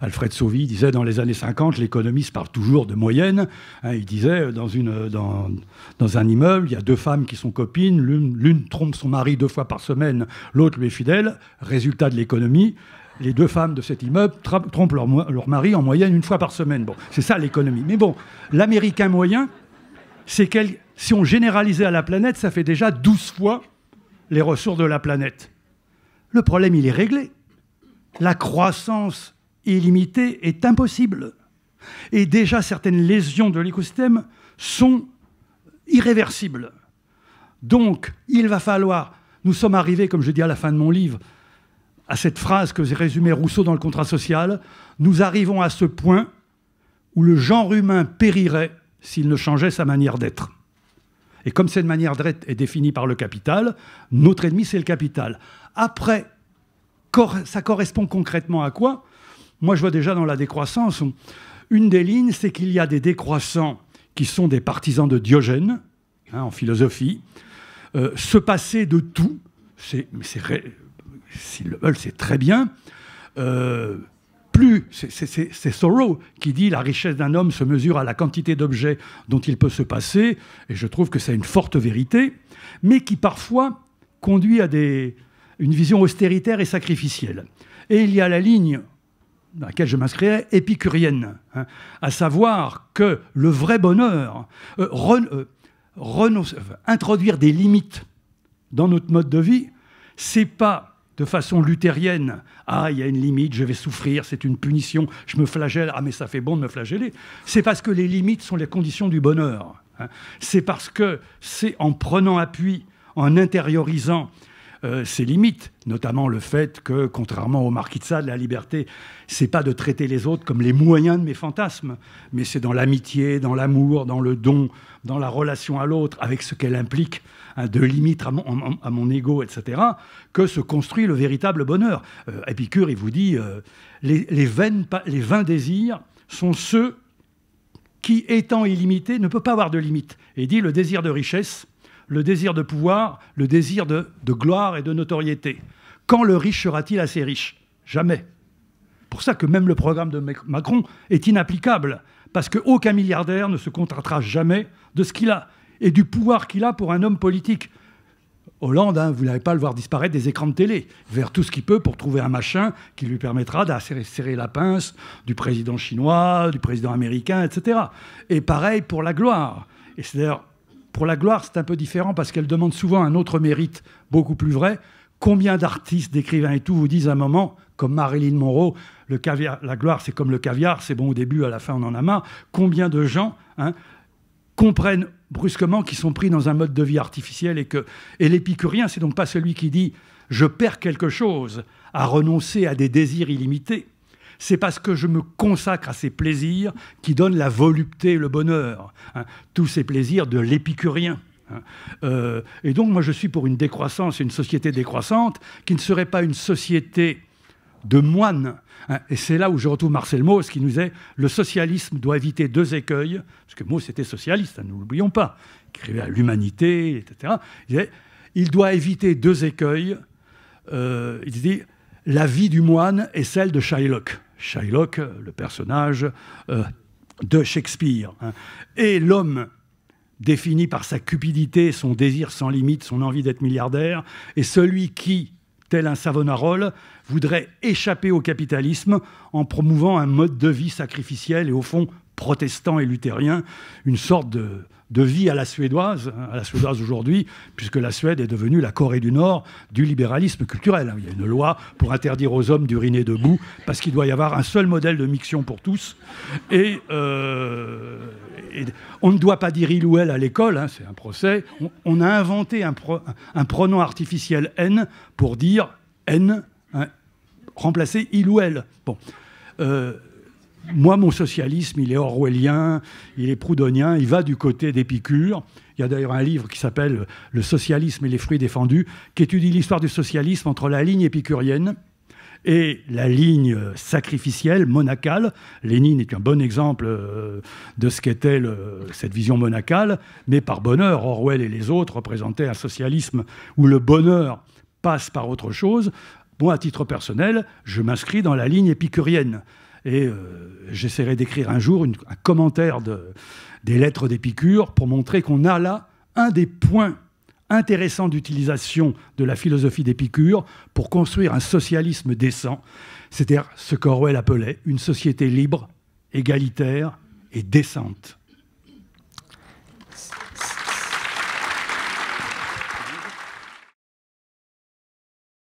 Alfred Sauvy disait dans les années 50, l'économiste parle toujours de moyenne. Hein, il disait, euh, euh, dans, un immeuble, il y a deux femmes qui sont copines, l'une trompe son mari deux fois par semaine, l'autre lui est fidèle. Résultat de l'économie, les deux femmes de cet immeuble trompent leur, mari en moyenne une fois par semaine. Bon, c'est ça l'économie. Mais bon, l'Américain moyen, c'est qu'elle, si on généralisait à la planète, ça fait déjà 12 fois les ressources de la planète. Le problème, il est réglé. La croissance illimitée est impossible. Et déjà, certaines lésions de l'écosystème sont irréversibles. Donc, il va falloir, nous sommes arrivés, comme je dis à la fin de mon livre, à cette phrase que résumait Rousseau dans le contrat social, nous arrivons à ce point où le genre humain périrait s'il ne changeait sa manière d'être. Et comme cette manière d'être est définie par le capital, notre ennemi, c'est le capital. Après, ça correspond concrètement à quoi Moi, je vois déjà dans la décroissance, une des lignes, c'est qu'il y a des décroissants qui sont des partisans de Diogène, hein, en philosophie, euh, se passer de tout, c'est s'ils le veulent, c'est très bien. Euh, plus, c'est Thoreau qui dit la richesse d'un homme se mesure à la quantité d'objets dont il peut se passer, et je trouve que c'est une forte vérité, mais qui parfois conduit à des, une vision austéritaire et sacrificielle. Et il y a la ligne dans laquelle je m'inscrirais, épicurienne, hein, à savoir que le vrai bonheur, euh, euh, introduire des limites dans notre mode de vie, c'est pas de façon luthérienne. Ah, il y a une limite, je vais souffrir, c'est une punition, je me flagelle. Ah, mais ça fait bon de me flageller. C'est parce que les limites sont les conditions du bonheur. Hein. C'est parce que c'est en prenant appui, en intériorisant euh, ces limites, notamment le fait que, contrairement au marquis de Sade, la liberté, c'est pas de traiter les autres comme les moyens de mes fantasmes, mais c'est dans l'amitié, dans l'amour, dans le don, dans la relation à l'autre, avec ce qu'elle implique de limites à mon, à ego, etc., que se construit le véritable bonheur. Euh, Épicure, il vous dit euh, les, vains désirs sont ceux qui, étant illimités, ne peuvent pas avoir de limites. » Et il dit le désir de richesse, le désir de pouvoir, le désir de, gloire et de notoriété. Quand le riche sera-t-il assez riche Jamais. Pour ça que même le programme de Macron est inapplicable, parce qu'aucun milliardaire ne se contentera jamais de ce qu'il a et du pouvoir qu'il a pour un homme politique. Hollande, hein, vous n'allez pas le voir disparaître des écrans de télé, vers tout ce qu'il peut pour trouver un machin qui lui permettra serrer la pince du président chinois, du président américain, etc. Et pareil pour la gloire. Et c'est d'ailleurs, pour la gloire, c'est un peu différent parce qu'elle demande souvent un autre mérite beaucoup plus vrai. Combien d'artistes, d'écrivains et tout vous disent à un moment, comme Marilyn Monroe, le caviar, la gloire c'est comme le caviar, c'est bon au début, à la fin on en a marre. Combien de gens, hein, comprennent brusquement qu'ils sont pris dans un mode de vie artificiel et que et l'épicurien, c'est donc pas celui qui dit je perds quelque chose à renoncer à des désirs illimités. C'est parce que je me consacre à ces plaisirs qui donnent la volupté et le bonheur, hein, tous ces plaisirs de l'épicurien. Hein. Euh, et donc moi je suis pour une décroissance, une société décroissante qui ne serait pas une société de moine. Hein, et c'est là où je retrouve Marcel Mauss qui nous est le socialisme doit éviter deux écueils, parce que Mauss était socialiste, ne hein, l'oublions pas, il écrivait à l'humanité, etc. Il, disait, il doit éviter deux écueils. Euh, il dit la vie du moine est celle de Shylock. Shylock, le personnage euh, de Shakespeare. Hein. Et l'homme défini par sa cupidité, son désir sans limite, son envie d'être milliardaire, et celui qui, tel un Savonarole, voudrait échapper au capitalisme en promouvant un mode de vie sacrificiel et au fond protestant et luthérien, une sorte de, de vie à la suédoise, hein, à la suédoise aujourd'hui, puisque la Suède est devenue la Corée du Nord du libéralisme culturel. Hein. Il y a une loi pour interdire aux hommes d'uriner debout, parce qu'il doit y avoir un seul modèle de mixion pour tous. Et euh, on ne doit pas dire il ou elle à l'école, hein, c'est un procès. On, a inventé un, pronom artificiel n pour dire n, hein, remplacer il ou elle. Bon. Euh, moi, mon socialisme, il est orwellien, il est proudhonien, il va du côté d'Épicure. Il y a d'ailleurs un livre qui s'appelle Le socialisme et les fruits défendus, qui étudie l'histoire du socialisme entre la ligne épicurienne, et la ligne sacrificielle, monacale. Lénine est un bon exemple euh, de ce qu'était cette vision monacale, mais par bonheur, Orwell et les autres représentaient un socialisme où le bonheur passe par autre chose. Moi, à titre personnel, je m'inscris dans la ligne épicurienne. Et euh, j'essaierai d'écrire un jour un commentaire de, des lettres d'Épicure pour montrer qu'on a là un des points intéressant d'utilisation de la philosophie d'Épicure pour construire un socialisme décent, c'est-à-dire ce qu'Orwell appelait une société libre, égalitaire et décente.